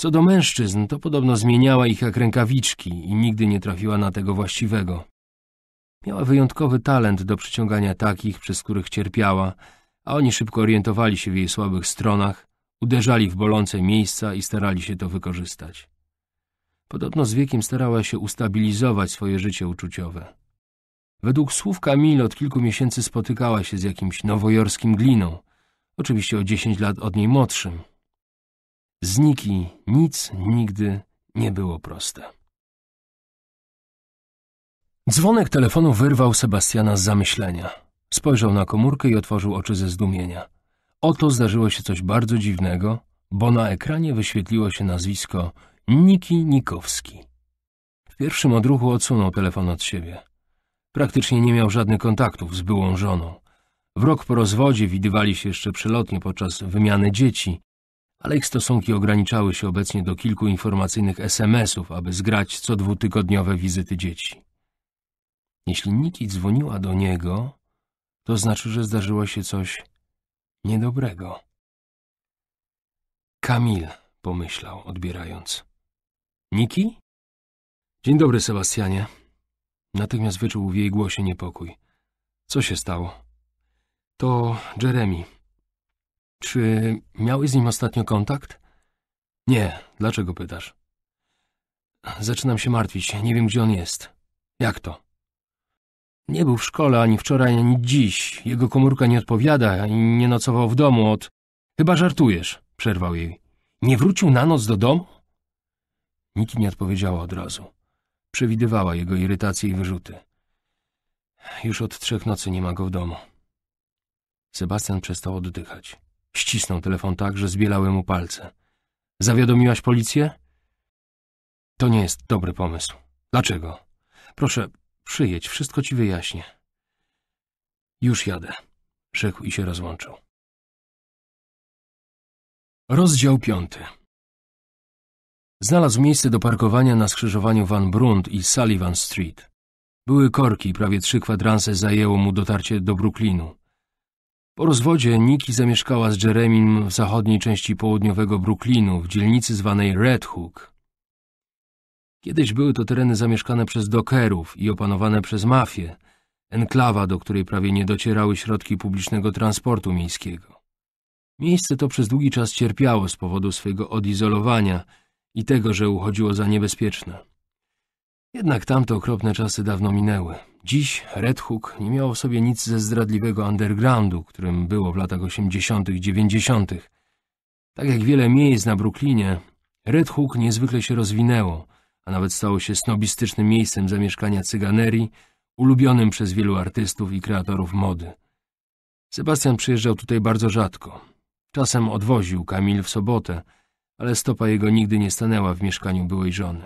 Co do mężczyzn, to podobno zmieniała ich jak rękawiczki i nigdy nie trafiła na tego właściwego. Miała wyjątkowy talent do przyciągania takich, przez których cierpiała, a oni szybko orientowali się w jej słabych stronach, uderzali w bolące miejsca i starali się to wykorzystać. Podobno z wiekiem starała się ustabilizować swoje życie uczuciowe. Według słów Kamil od kilku miesięcy spotykała się z jakimś nowojorskim gliną – oczywiście o 10 lat od niej młodszym. Z Niki nic nigdy nie było proste. Dzwonek telefonu wyrwał Sebastiana z zamyślenia. Spojrzał na komórkę i otworzył oczy ze zdumienia. Oto zdarzyło się coś bardzo dziwnego, bo na ekranie wyświetliło się nazwisko Niki Nikowski. W pierwszym odruchu odsunął telefon od siebie. Praktycznie nie miał żadnych kontaktów z byłą żoną. W rok po rozwodzie widywali się jeszcze przelotnie podczas wymiany dzieci, ale ich stosunki ograniczały się obecnie do kilku informacyjnych SMS-ów, aby zgrać co dwutygodniowe wizyty dzieci. Jeśli Niki dzwoniła do niego, to znaczy, że zdarzyło się coś niedobrego. Kamil, pomyślał, odbierając. Niki? Dzień dobry, Sebastianie. Natychmiast wyczuł w jej głosie niepokój. Co się stało? To Jeremy. Czy miałeś z nim ostatnio kontakt? Nie. Dlaczego pytasz? Zaczynam się martwić. Nie wiem, gdzie on jest. Jak to? Nie był w szkole ani wczoraj, ani dziś. Jego komórka nie odpowiada i nie nocował w domu od... Chyba żartujesz, przerwał jej. Nie wrócił na noc do domu? Niki nie odpowiedziała od razu. Przewidywała jego irytację i wyrzuty. Już od trzech nocy nie ma go w domu. Sebastian przestał oddychać. Ścisnął telefon tak, że zbielały mu palce. Zawiadomiłaś policję? To nie jest dobry pomysł. Dlaczego? Proszę, przyjedź, wszystko ci wyjaśnię. Już jadę, rzekł i się rozłączył. Rozdział piąty. Znalazł miejsce do parkowania na skrzyżowaniu Van Brunt i Sullivan Street. Były korki, prawie trzy kwadranse zajęło mu dotarcie do Brooklynu. Po rozwodzie Nikki zamieszkała z Jeremim w zachodniej części południowego Brooklynu, w dzielnicy zwanej Red Hook. Kiedyś były to tereny zamieszkane przez dokerów i opanowane przez mafię, enklawa, do której prawie nie docierały środki publicznego transportu miejskiego. Miejsce to przez długi czas cierpiało z powodu swojego odizolowania i tego, że uchodziło za niebezpieczne. Jednak tamte okropne czasy dawno minęły. Dziś Red Hook nie miało w sobie nic ze zdradliwego undergroundu, którym było w latach 80., dziewięćdziesiątych, 90. Tak jak wiele miejsc na Brooklynie, Red Hook niezwykle się rozwinęło, a nawet stało się snobistycznym miejscem zamieszkania cyganerii, ulubionym przez wielu artystów i kreatorów mody. Sebastian przyjeżdżał tutaj bardzo rzadko. Czasem odwoził Kamil w sobotę, ale stopa jego nigdy nie stanęła w mieszkaniu byłej żony.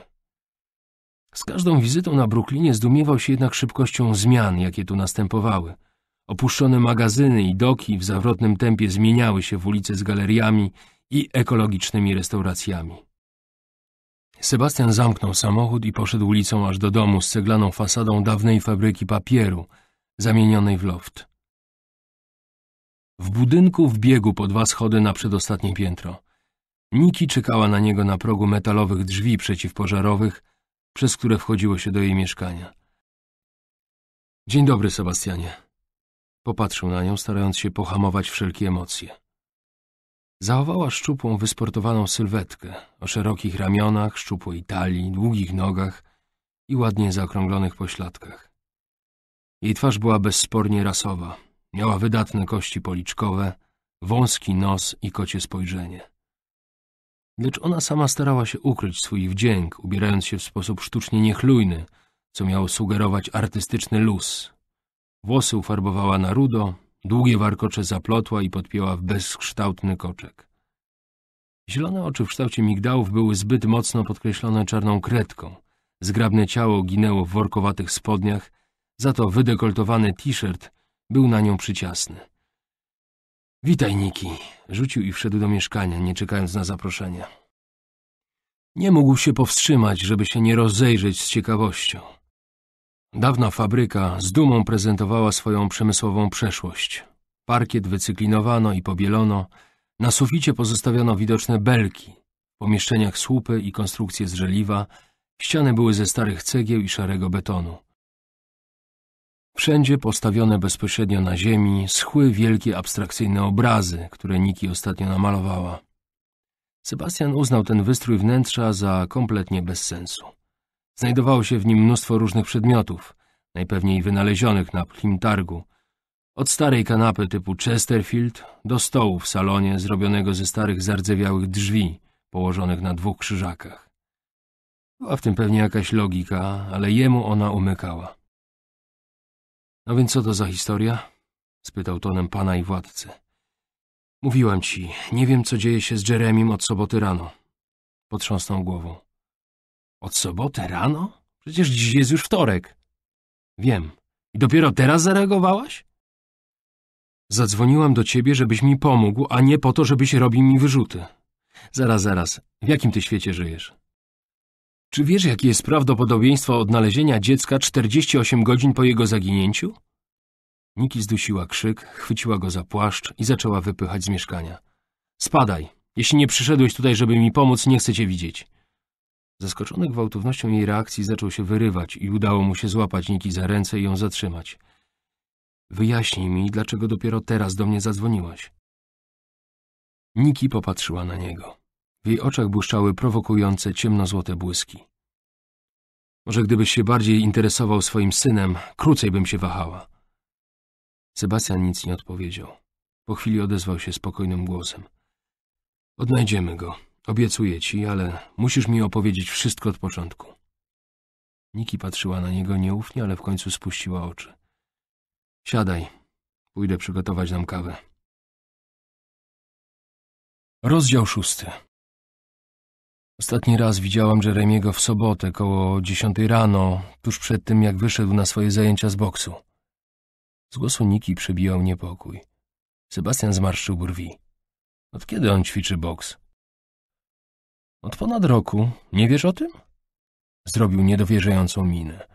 Z każdą wizytą na Brooklynie zdumiewał się jednak szybkością zmian, jakie tu następowały. Opuszczone magazyny i doki w zawrotnym tempie zmieniały się w ulice z galeriami i ekologicznymi restauracjami. Sebastian zamknął samochód i poszedł ulicą aż do domu z ceglaną fasadą dawnej fabryki papieru, zamienionej w loft. W budynku wbiegł po dwa schody na przedostatnie piętro. Niki czekała na niego na progu metalowych drzwi przeciwpożarowych, przez które wchodziło się do jej mieszkania. Dzień dobry, Sebastianie. Popatrzył na nią, starając się pohamować wszelkie emocje. Zachowała szczupłą, wysportowaną sylwetkę o szerokich ramionach, szczupłej talii, długich nogach i ładnie zaokrąglonych pośladkach. Jej twarz była bezspornie rasowa. Miała wydatne kości policzkowe, wąski nos i kocie spojrzenie lecz ona sama starała się ukryć swój wdzięk, ubierając się w sposób sztucznie niechlujny, co miało sugerować artystyczny luz. Włosy ufarbowała na rudo, długie warkocze zaplotła i podpięła w bezkształtny koczek. Zielone oczy w kształcie migdałów były zbyt mocno podkreślone czarną kredką. Zgrabne ciało ginęło w workowatych spodniach, za to wydekoltowany t-shirt był na nią przyciasny. Witaj, Niki. Rzucił i wszedł do mieszkania, nie czekając na zaproszenie. Nie mógł się powstrzymać, żeby się nie rozejrzeć z ciekawością. Dawna fabryka z dumą prezentowała swoją przemysłową przeszłość. Parkiet wycyklinowano i pobielono, na suficie pozostawiono widoczne belki, w pomieszczeniach słupy i konstrukcje z żeliwa, ściany były ze starych cegieł i szarego betonu. Wszędzie postawione bezpośrednio na ziemi schły wielkie abstrakcyjne obrazy, które Niki ostatnio namalowała. Sebastian uznał ten wystrój wnętrza za kompletnie bez sensu. Znajdowało się w nim mnóstwo różnych przedmiotów, najpewniej wynalezionych na pchim targu. Od starej kanapy typu Chesterfield do stołu w salonie zrobionego ze starych zardzewiałych drzwi położonych na dwóch krzyżakach. Była w tym pewnie jakaś logika, ale jemu ona umykała. A no więc co to za historia? spytał tonem pana i władcy. Mówiłam ci, nie wiem, co dzieje się z Jeremim od soboty rano. Potrząsnął głową. Od soboty rano? Przecież dziś jest już wtorek. Wiem. I dopiero teraz zareagowałaś? Zadzwoniłam do ciebie, żebyś mi pomógł, a nie po to, żebyś robił mi wyrzuty. Zaraz, zaraz. W jakim ty świecie żyjesz? Czy wiesz, jakie jest prawdopodobieństwo odnalezienia dziecka 48 godzin po jego zaginięciu? Niki zdusiła krzyk, chwyciła go za płaszcz i zaczęła wypychać z mieszkania. Spadaj! Jeśli nie przyszedłeś tutaj, żeby mi pomóc, nie chcę cię widzieć. Zaskoczony gwałtownością jej reakcji zaczął się wyrywać i udało mu się złapać Niki za ręce i ją zatrzymać. Wyjaśnij mi, dlaczego dopiero teraz do mnie zadzwoniłaś. Niki popatrzyła na niego. W jej oczach błyszczały prowokujące ciemnozłote błyski. Może gdybyś się bardziej interesował swoim synem, krócej bym się wahała. Sebastian nic nie odpowiedział. Po chwili odezwał się spokojnym głosem. Odnajdziemy go. Obiecuję ci, ale musisz mi opowiedzieć wszystko od początku. Niki patrzyła na niego nieufnie, ale w końcu spuściła oczy. Siadaj. Pójdę przygotować nam kawę. Rozdział szósty. Ostatni raz widziałam Jeremiego w sobotę koło dziesiątej rano, tuż przed tym jak wyszedł na swoje zajęcia z boksu. Z głosu Niki przebijał niepokój. Sebastian zmarszczył brwi. Od kiedy on ćwiczy boks? Od ponad roku. Nie wiesz o tym? Zrobił niedowierzającą minę.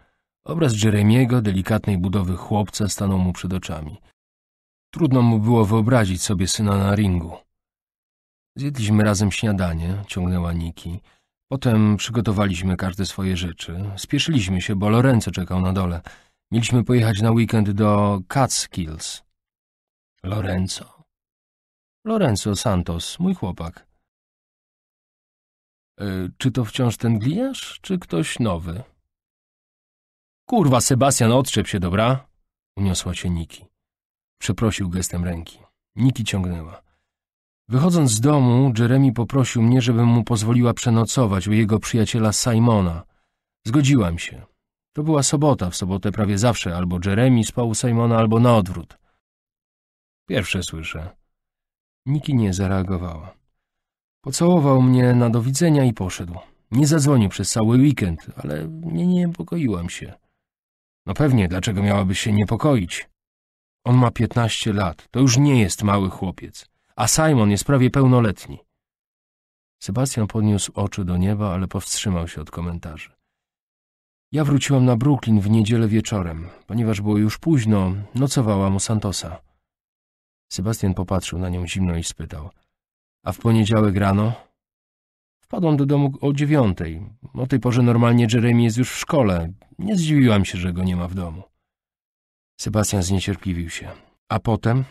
Obraz Jeremiego, delikatnej budowy chłopca, stanął mu przed oczami. Trudno mu było wyobrazić sobie syna na ringu. Zjedliśmy razem śniadanie, ciągnęła Niki. Potem przygotowaliśmy każde swoje rzeczy. Spieszyliśmy się, bo Lorenzo czekał na dole. Mieliśmy pojechać na weekend do Catskills. Lorenzo? Lorenzo Santos, mój chłopak. E, czy to wciąż ten glijarz, czy ktoś nowy? Kurwa, Sebastian, odczep się, dobra? Uniosła się Niki. Przeprosił gestem ręki. Niki ciągnęła. Wychodząc z domu, Jeremy poprosił mnie, żebym mu pozwoliła przenocować u jego przyjaciela Simona. Zgodziłam się. To była sobota, w sobotę prawie zawsze albo Jeremy spał u Simona, albo na odwrót. Pierwsze słyszę. Niki nie zareagowała. Pocałował mnie na do widzenia i poszedł. Nie zadzwonił przez cały weekend, ale nie niepokoiłam się. No pewnie, dlaczego miałaby się niepokoić? On ma piętnaście lat, to już nie jest mały chłopiec a Simon jest prawie pełnoletni. Sebastian podniósł oczy do nieba, ale powstrzymał się od komentarzy. Ja wróciłam na Brooklyn w niedzielę wieczorem. Ponieważ było już późno, nocowałam u Santosa. Sebastian popatrzył na nią zimno i spytał. A w poniedziałek rano? Wpadłam do domu o dziewiątej. O tej porze normalnie Jeremy jest już w szkole. Nie zdziwiłam się, że go nie ma w domu. Sebastian zniecierpliwił się. A potem?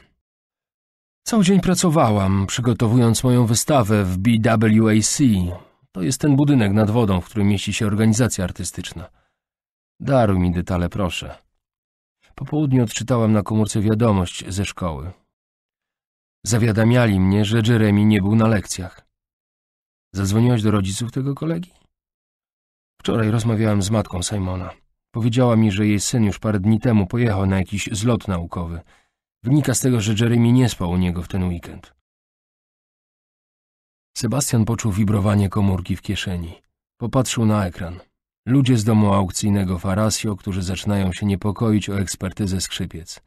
Cały dzień pracowałam, przygotowując moją wystawę w BWAC. To jest ten budynek nad wodą, w którym mieści się organizacja artystyczna. Daruj mi detale, proszę. Po południu odczytałam na komórce wiadomość ze szkoły. Zawiadamiali mnie, że Jeremy nie był na lekcjach. Zadzwoniłaś do rodziców tego kolegi? Wczoraj rozmawiałam z matką Simona. Powiedziała mi, że jej syn już parę dni temu pojechał na jakiś zlot naukowy – Wynika z tego, że Jeremy nie spał u niego w ten weekend. Sebastian poczuł wibrowanie komórki w kieszeni. Popatrzył na ekran. Ludzie z domu aukcyjnego Farasio, którzy zaczynają się niepokoić o ekspertyzę skrzypiec.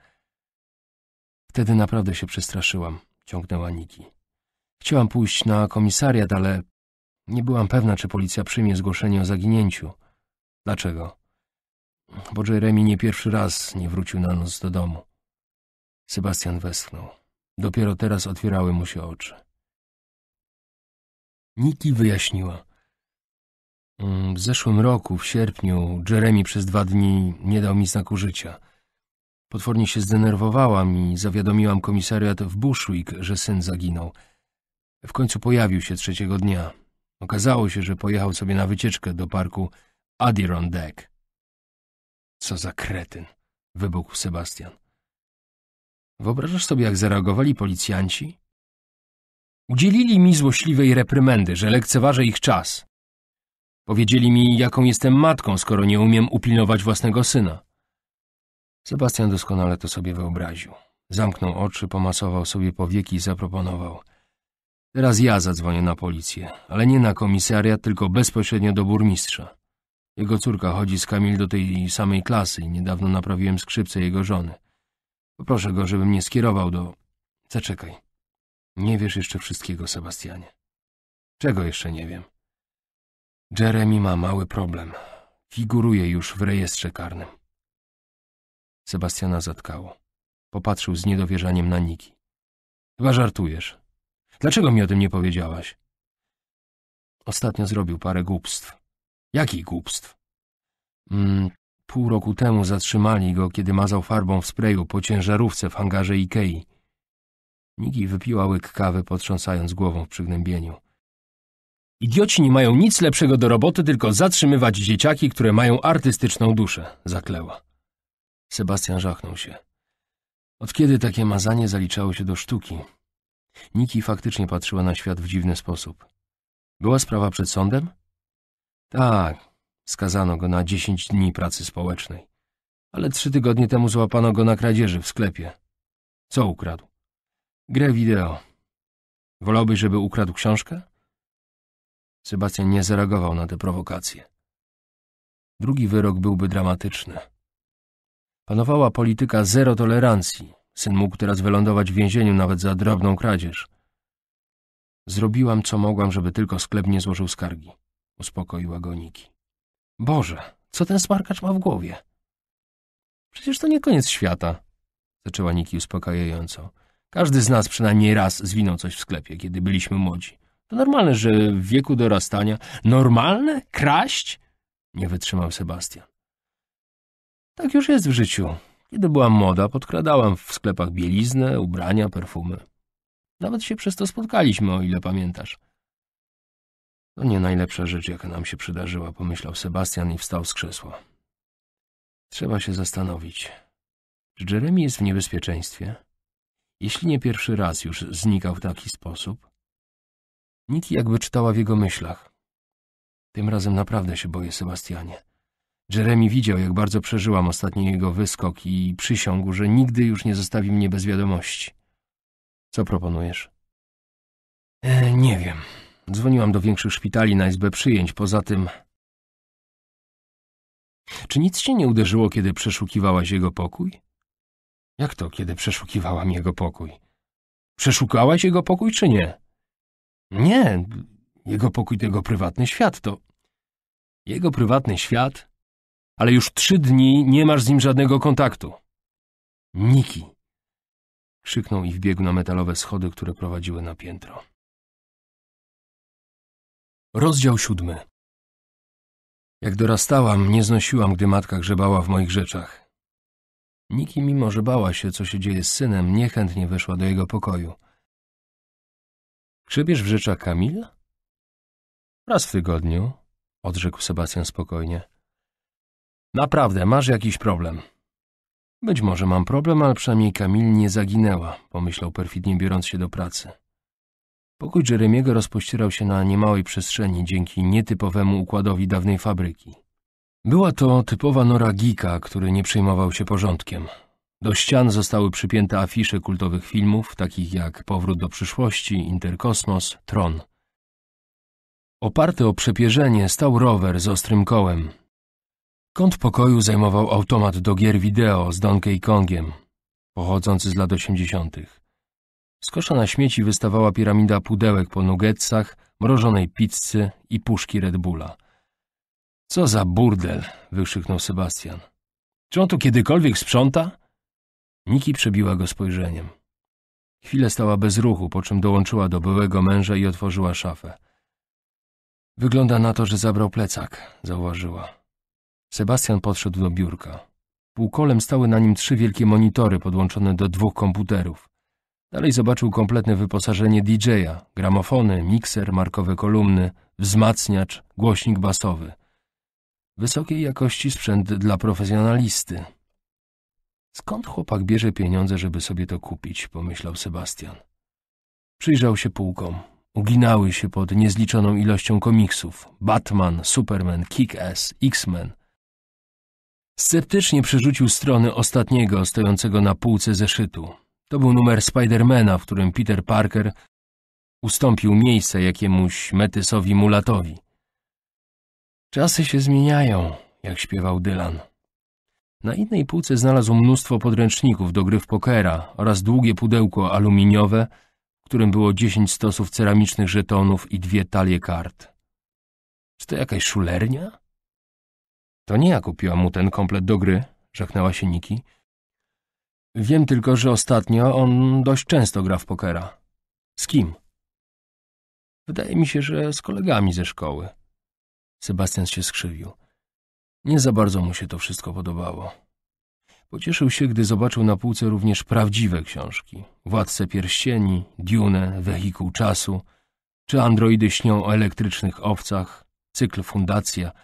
Wtedy naprawdę się przestraszyłam, ciągnęła Niki. Chciałam pójść na komisariat, ale nie byłam pewna, czy policja przyjmie zgłoszenie o zaginięciu. Dlaczego? Bo Jeremy nie pierwszy raz nie wrócił na noc do domu. Sebastian westchnął. Dopiero teraz otwierały mu się oczy. Niki wyjaśniła. Mm, w zeszłym roku, w sierpniu, Jeremy przez dwa dni nie dał mi znaku życia. Potwornie się zdenerwowałam i zawiadomiłam komisariat w Bushwick, że syn zaginął. W końcu pojawił się trzeciego dnia. Okazało się, że pojechał sobie na wycieczkę do parku Adirondack. Co za kretyn, wybuchł Sebastian. Wyobrażasz sobie, jak zareagowali policjanci? Udzielili mi złośliwej reprymendy, że lekceważę ich czas. Powiedzieli mi, jaką jestem matką, skoro nie umiem upilnować własnego syna. Sebastian doskonale to sobie wyobraził. Zamknął oczy, pomasował sobie powieki i zaproponował. Teraz ja zadzwonię na policję, ale nie na komisariat, tylko bezpośrednio do burmistrza. Jego córka chodzi z Kamil do tej samej klasy i niedawno naprawiłem skrzypce jego żony. Proszę go, żeby mnie skierował do... Zaczekaj. Nie wiesz jeszcze wszystkiego, Sebastianie. Czego jeszcze nie wiem? Jeremy ma mały problem. Figuruje już w rejestrze karnym. Sebastiana zatkało. Popatrzył z niedowierzaniem na Niki. Chyba żartujesz. Dlaczego mi o tym nie powiedziałaś? Ostatnio zrobił parę głupstw. Jakich głupstw? Mm, Pół roku temu zatrzymali go, kiedy mazał farbą w sprayu po ciężarówce w hangarze Ikei. Nigi wypiła łyk kawy, potrząsając głową w przygnębieniu. Idioci nie mają nic lepszego do roboty, tylko zatrzymywać dzieciaki, które mają artystyczną duszę, zakleła. Sebastian żachnął się. Od kiedy takie mazanie zaliczało się do sztuki? Niki faktycznie patrzyła na świat w dziwny sposób. Była sprawa przed sądem? Tak, Skazano go na 10 dni pracy społecznej. Ale trzy tygodnie temu złapano go na kradzieży w sklepie. Co ukradł? Grę wideo. Wolałbyś, żeby ukradł książkę? Sebastian nie zareagował na te prowokacje. Drugi wyrok byłby dramatyczny. Panowała polityka zero tolerancji. Syn mógł teraz wylądować w więzieniu nawet za drobną kradzież. Zrobiłam, co mogłam, żeby tylko sklep nie złożył skargi, uspokoiła go Niki. Boże, co ten smarkacz ma w głowie? Przecież to nie koniec świata, zaczęła Niki uspokajająco. Każdy z nas przynajmniej raz zwinął coś w sklepie, kiedy byliśmy młodzi. To normalne, że w wieku dorastania... Normalne? Kraść? Nie wytrzymał Sebastian. Tak już jest w życiu. Kiedy byłam młoda, podkradałam w sklepach bieliznę, ubrania, perfumy. Nawet się przez to spotkaliśmy, o ile pamiętasz. To no nie najlepsza rzecz, jaka nam się przydarzyła, pomyślał Sebastian i wstał z krzesła. Trzeba się zastanowić. Czy Jeremy jest w niebezpieczeństwie? Jeśli nie pierwszy raz już znikał w taki sposób. Niki jakby czytała w jego myślach. Tym razem naprawdę się boję, Sebastianie. Jeremy widział, jak bardzo przeżyłam ostatni jego wyskok i przysiągł, że nigdy już nie zostawi mnie bez wiadomości. Co proponujesz? E, nie wiem. Dzwoniłam do większych szpitali na izbę przyjęć, poza tym... Czy nic ci nie uderzyło, kiedy przeszukiwałaś jego pokój? Jak to, kiedy przeszukiwałam jego pokój? Przeszukałaś jego pokój, czy nie? Nie, jego pokój to jego prywatny świat, to... Jego prywatny świat? Ale już trzy dni nie masz z nim żadnego kontaktu. Niki! Krzyknął i wbiegł na metalowe schody, które prowadziły na piętro. Rozdział siódmy. Jak dorastałam, nie znosiłam, gdy matka grzebała w moich rzeczach. Niki, mimo że bała się, co się dzieje z synem, niechętnie weszła do jego pokoju. Grzebiesz w rzeczach Kamil? Raz w tygodniu, odrzekł Sebastian spokojnie. Naprawdę, masz jakiś problem. Być może mam problem, ale przynajmniej Kamil nie zaginęła, pomyślał perfidnie biorąc się do pracy. Pokój Jeremiego rozpościerał się na niemałej przestrzeni dzięki nietypowemu układowi dawnej fabryki. Była to typowa nora który nie przejmował się porządkiem. Do ścian zostały przypięte afisze kultowych filmów, takich jak Powrót do przyszłości, Interkosmos, Tron. Oparty o przepierzenie stał rower z ostrym kołem. Kąt pokoju zajmował automat do gier wideo z Donkey Kongiem, pochodzący z lat osiemdziesiątych. Z kosza na śmieci wystawała piramida pudełek po nuggetsach, mrożonej pizzy i puszki Red Bulla. Co za burdel, wykrzyknął Sebastian. Czy on tu kiedykolwiek sprząta? Niki przebiła go spojrzeniem. Chwilę stała bez ruchu, po czym dołączyła do byłego męża i otworzyła szafę. Wygląda na to, że zabrał plecak, zauważyła. Sebastian podszedł do biurka. Półkolem stały na nim trzy wielkie monitory podłączone do dwóch komputerów. Dalej zobaczył kompletne wyposażenie DJ-a, gramofony, mikser, markowe kolumny, wzmacniacz, głośnik basowy. Wysokiej jakości sprzęt dla profesjonalisty. Skąd chłopak bierze pieniądze, żeby sobie to kupić, pomyślał Sebastian. Przyjrzał się półkom. Uginały się pod niezliczoną ilością komiksów. Batman, Superman, Kick-Ass, X-Men. Sceptycznie przerzucił strony ostatniego stojącego na półce zeszytu. To był numer Spidermana, w którym Peter Parker ustąpił miejsce jakiemuś Metysowi Mulatowi. Czasy się zmieniają, jak śpiewał Dylan. Na innej półce znalazł mnóstwo podręczników do gry w pokera oraz długie pudełko aluminiowe, w którym było dziesięć stosów ceramicznych żetonów i dwie talie kart. Czy to jakaś szulernia? To nie ja kupiłam mu ten komplet do gry, żachnęła się Niki. Wiem tylko, że ostatnio on dość często gra w pokera. Z kim? Wydaje mi się, że z kolegami ze szkoły. Sebastian się skrzywił. Nie za bardzo mu się to wszystko podobało. Pocieszył się, gdy zobaczył na półce również prawdziwe książki. Władce Pierścieni, Dune, Wehikuł Czasu, czy Androidy śnią o elektrycznych owcach, cykl Fundacja –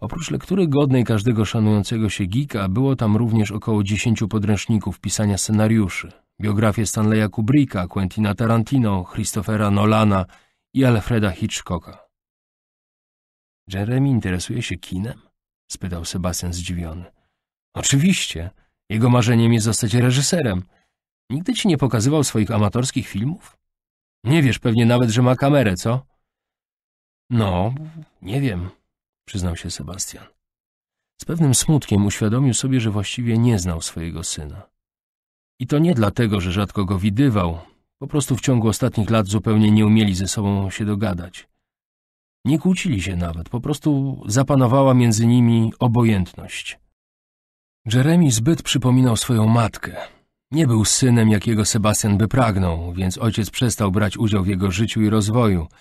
Oprócz lektury godnej każdego szanującego się geeka, było tam również około dziesięciu podręczników pisania scenariuszy, biografie Stanleya Kubricka, Quentina Tarantino, Christophera Nolana i Alfreda Hitchcocka. Jeremy interesuje się kinem? spytał Sebastian zdziwiony. Oczywiście. Jego marzeniem jest zostać reżyserem. Nigdy ci nie pokazywał swoich amatorskich filmów? Nie wiesz pewnie nawet, że ma kamerę, co? No, nie wiem przyznał się Sebastian. Z pewnym smutkiem uświadomił sobie, że właściwie nie znał swojego syna. I to nie dlatego, że rzadko go widywał, po prostu w ciągu ostatnich lat zupełnie nie umieli ze sobą się dogadać. Nie kłócili się nawet, po prostu zapanowała między nimi obojętność. Jeremy zbyt przypominał swoją matkę. Nie był synem, jakiego Sebastian by pragnął, więc ojciec przestał brać udział w jego życiu i rozwoju –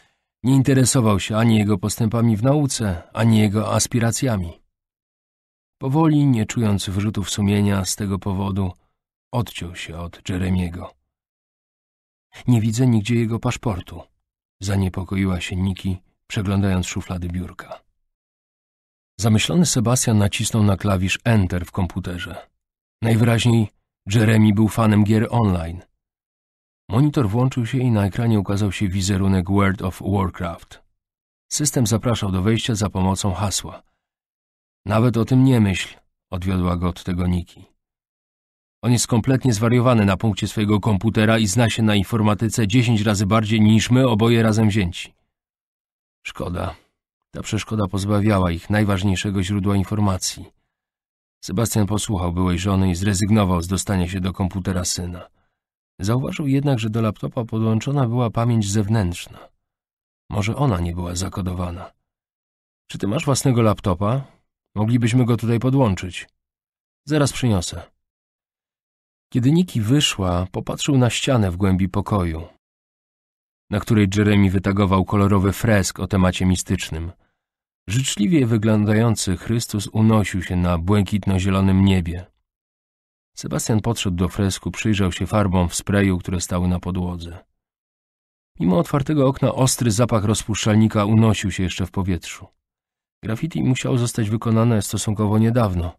nie interesował się ani jego postępami w nauce, ani jego aspiracjami. Powoli, nie czując wyrzutów sumienia z tego powodu, odciął się od Jeremiego. Nie widzę nigdzie jego paszportu, zaniepokoiła się Niki, przeglądając szuflady biurka. Zamyślony Sebastian nacisnął na klawisz Enter w komputerze. Najwyraźniej Jeremy był fanem gier online – Monitor włączył się i na ekranie ukazał się wizerunek World of Warcraft. System zapraszał do wejścia za pomocą hasła. Nawet o tym nie myśl, odwiodła go od tego Niki. On jest kompletnie zwariowany na punkcie swojego komputera i zna się na informatyce dziesięć razy bardziej niż my oboje razem wzięci. Szkoda. Ta przeszkoda pozbawiała ich najważniejszego źródła informacji. Sebastian posłuchał byłej żony i zrezygnował z dostania się do komputera syna. Zauważył jednak, że do laptopa podłączona była pamięć zewnętrzna. Może ona nie była zakodowana. Czy ty masz własnego laptopa? Moglibyśmy go tutaj podłączyć. Zaraz przyniosę. Kiedy Niki wyszła, popatrzył na ścianę w głębi pokoju, na której Jeremy wytagował kolorowy fresk o temacie mistycznym. Życzliwie wyglądający Chrystus unosił się na błękitno-zielonym niebie. Sebastian podszedł do fresku, przyjrzał się farbom w sprayu, które stały na podłodze. Mimo otwartego okna ostry zapach rozpuszczalnika unosił się jeszcze w powietrzu. Graffiti musiało zostać wykonane stosunkowo niedawno.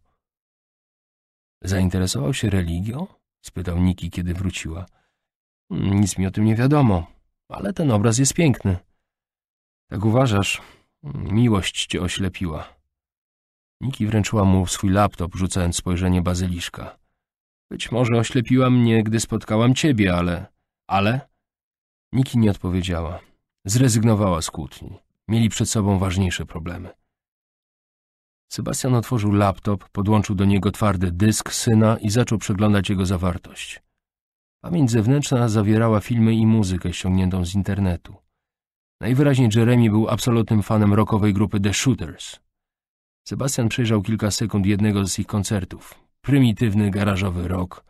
Zainteresował się religią? spytał Niki, kiedy wróciła. Hmm, nic mi o tym nie wiadomo, ale ten obraz jest piękny. Tak uważasz? Hmm, miłość cię oślepiła. Niki wręczyła mu swój laptop, rzucając spojrzenie bazyliszka. Być może oślepiła mnie, gdy spotkałam ciebie, ale... Ale? Niki nie odpowiedziała. Zrezygnowała z kłótni. Mieli przed sobą ważniejsze problemy. Sebastian otworzył laptop, podłączył do niego twardy dysk syna i zaczął przeglądać jego zawartość. Pamięć zewnętrzna zawierała filmy i muzykę ściągniętą z internetu. Najwyraźniej Jeremy był absolutnym fanem rockowej grupy The Shooters. Sebastian przejrzał kilka sekund jednego z ich koncertów prymitywny garażowy rok,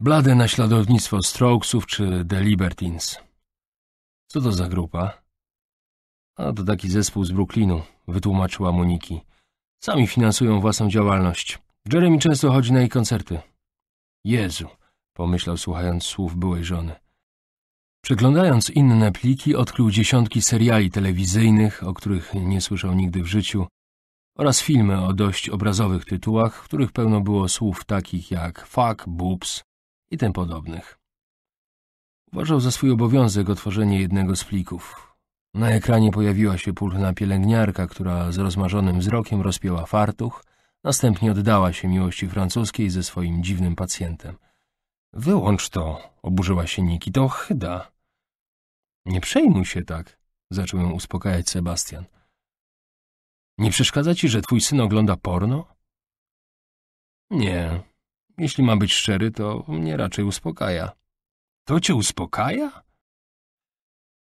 blade naśladownictwo Strokesów czy The Libertines. Co to za grupa? A to taki zespół z Brooklynu, wytłumaczyła Moniki. Sami finansują własną działalność. Jeremy często chodzi na jej koncerty. Jezu, pomyślał słuchając słów byłej żony. Przeglądając inne pliki, odkrył dziesiątki seriali telewizyjnych, o których nie słyszał nigdy w życiu, oraz filmy o dość obrazowych tytułach, w których pełno było słów takich jak fuck, boobs i tym podobnych. Uważał za swój obowiązek otworzenie jednego z plików. Na ekranie pojawiła się pulchna pielęgniarka, która z rozmarzonym wzrokiem rozpięła fartuch, następnie oddała się miłości francuskiej ze swoim dziwnym pacjentem. Wyłącz to, oburzyła się Niki, to chyda. Nie przejmuj się tak, zaczął ją uspokajać Sebastian. Nie przeszkadza ci, że twój syn ogląda porno? Nie. Jeśli ma być szczery, to mnie raczej uspokaja. To cię uspokaja?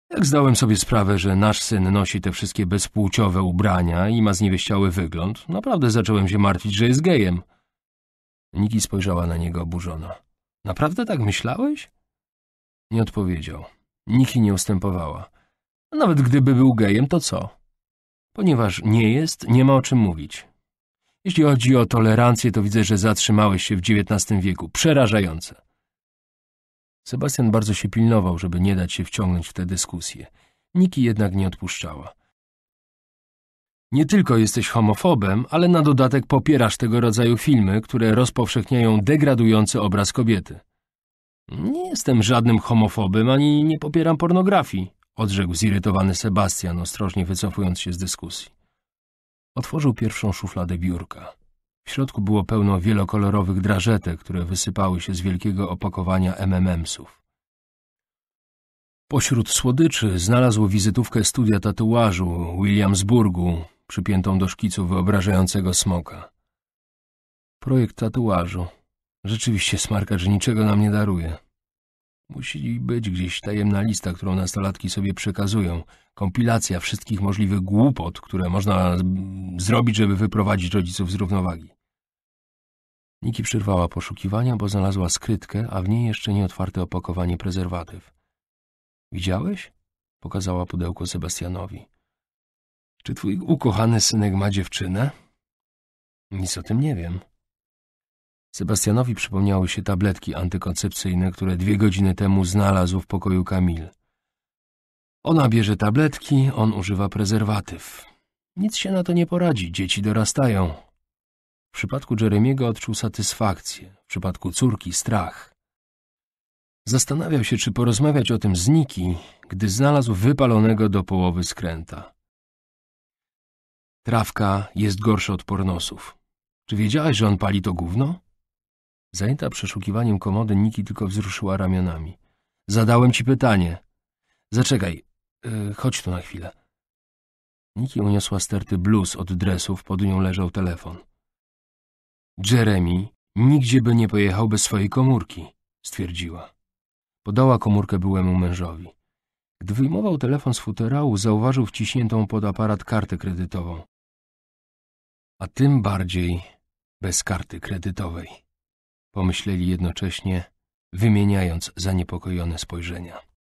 Jak zdałem sobie sprawę, że nasz syn nosi te wszystkie bezpłciowe ubrania i ma zniewieściały wygląd, naprawdę zacząłem się martwić, że jest gejem. Niki spojrzała na niego oburzona. Naprawdę tak myślałeś? Nie odpowiedział. Niki nie ustępowała. Nawet gdyby był gejem, to co? Ponieważ nie jest, nie ma o czym mówić. Jeśli chodzi o tolerancję, to widzę, że zatrzymałeś się w XIX wieku. Przerażające. Sebastian bardzo się pilnował, żeby nie dać się wciągnąć w tę dyskusję. Niki jednak nie odpuszczała. Nie tylko jesteś homofobem, ale na dodatek popierasz tego rodzaju filmy, które rozpowszechniają degradujący obraz kobiety. Nie jestem żadnym homofobem, ani nie popieram pornografii, odrzekł zirytowany Sebastian, ostrożnie wycofując się z dyskusji. Otworzył pierwszą szufladę biurka. W środku było pełno wielokolorowych drażetek, które wysypały się z wielkiego opakowania MMM-sów. Pośród słodyczy znalazł wizytówkę studia tatuażu Williamsburgu, przypiętą do szkicu wyobrażającego smoka. Projekt tatuażu. Rzeczywiście smarkacz niczego nam nie daruje. Musieli być gdzieś tajemna lista, którą nastolatki sobie przekazują. Kompilacja wszystkich możliwych głupot, które można mm, zrobić, żeby wyprowadzić rodziców z równowagi. Niki przerwała poszukiwania, bo znalazła skrytkę, a w niej jeszcze nieotwarte opakowanie prezerwatyw. Widziałeś? Pokazała pudełko Sebastianowi. Czy twój ukochany synek ma dziewczynę? Nic o tym nie wiem. Sebastianowi przypomniały się tabletki antykoncepcyjne, które dwie godziny temu znalazł w pokoju Kamil. Ona bierze tabletki, on używa prezerwatyw. Nic się na to nie poradzi, dzieci dorastają. W przypadku Jeremiego odczuł satysfakcję, w przypadku córki strach. Zastanawiał się, czy porozmawiać o tym z Niki, gdy znalazł wypalonego do połowy skręta. Trawka jest gorsza od pornosów. Czy wiedziałeś, że on pali to gówno? Zajęta przeszukiwaniem komody, Niki tylko wzruszyła ramionami. Zadałem ci pytanie. Zaczekaj, yy, chodź tu na chwilę. Niki uniosła sterty bluz od dresów, pod nią leżał telefon. Jeremy nigdzie by nie pojechał bez swojej komórki, stwierdziła. Podała komórkę byłemu mężowi. Gdy wyjmował telefon z futerału, zauważył wciśniętą pod aparat kartę kredytową. A tym bardziej bez karty kredytowej pomyśleli jednocześnie, wymieniając zaniepokojone spojrzenia.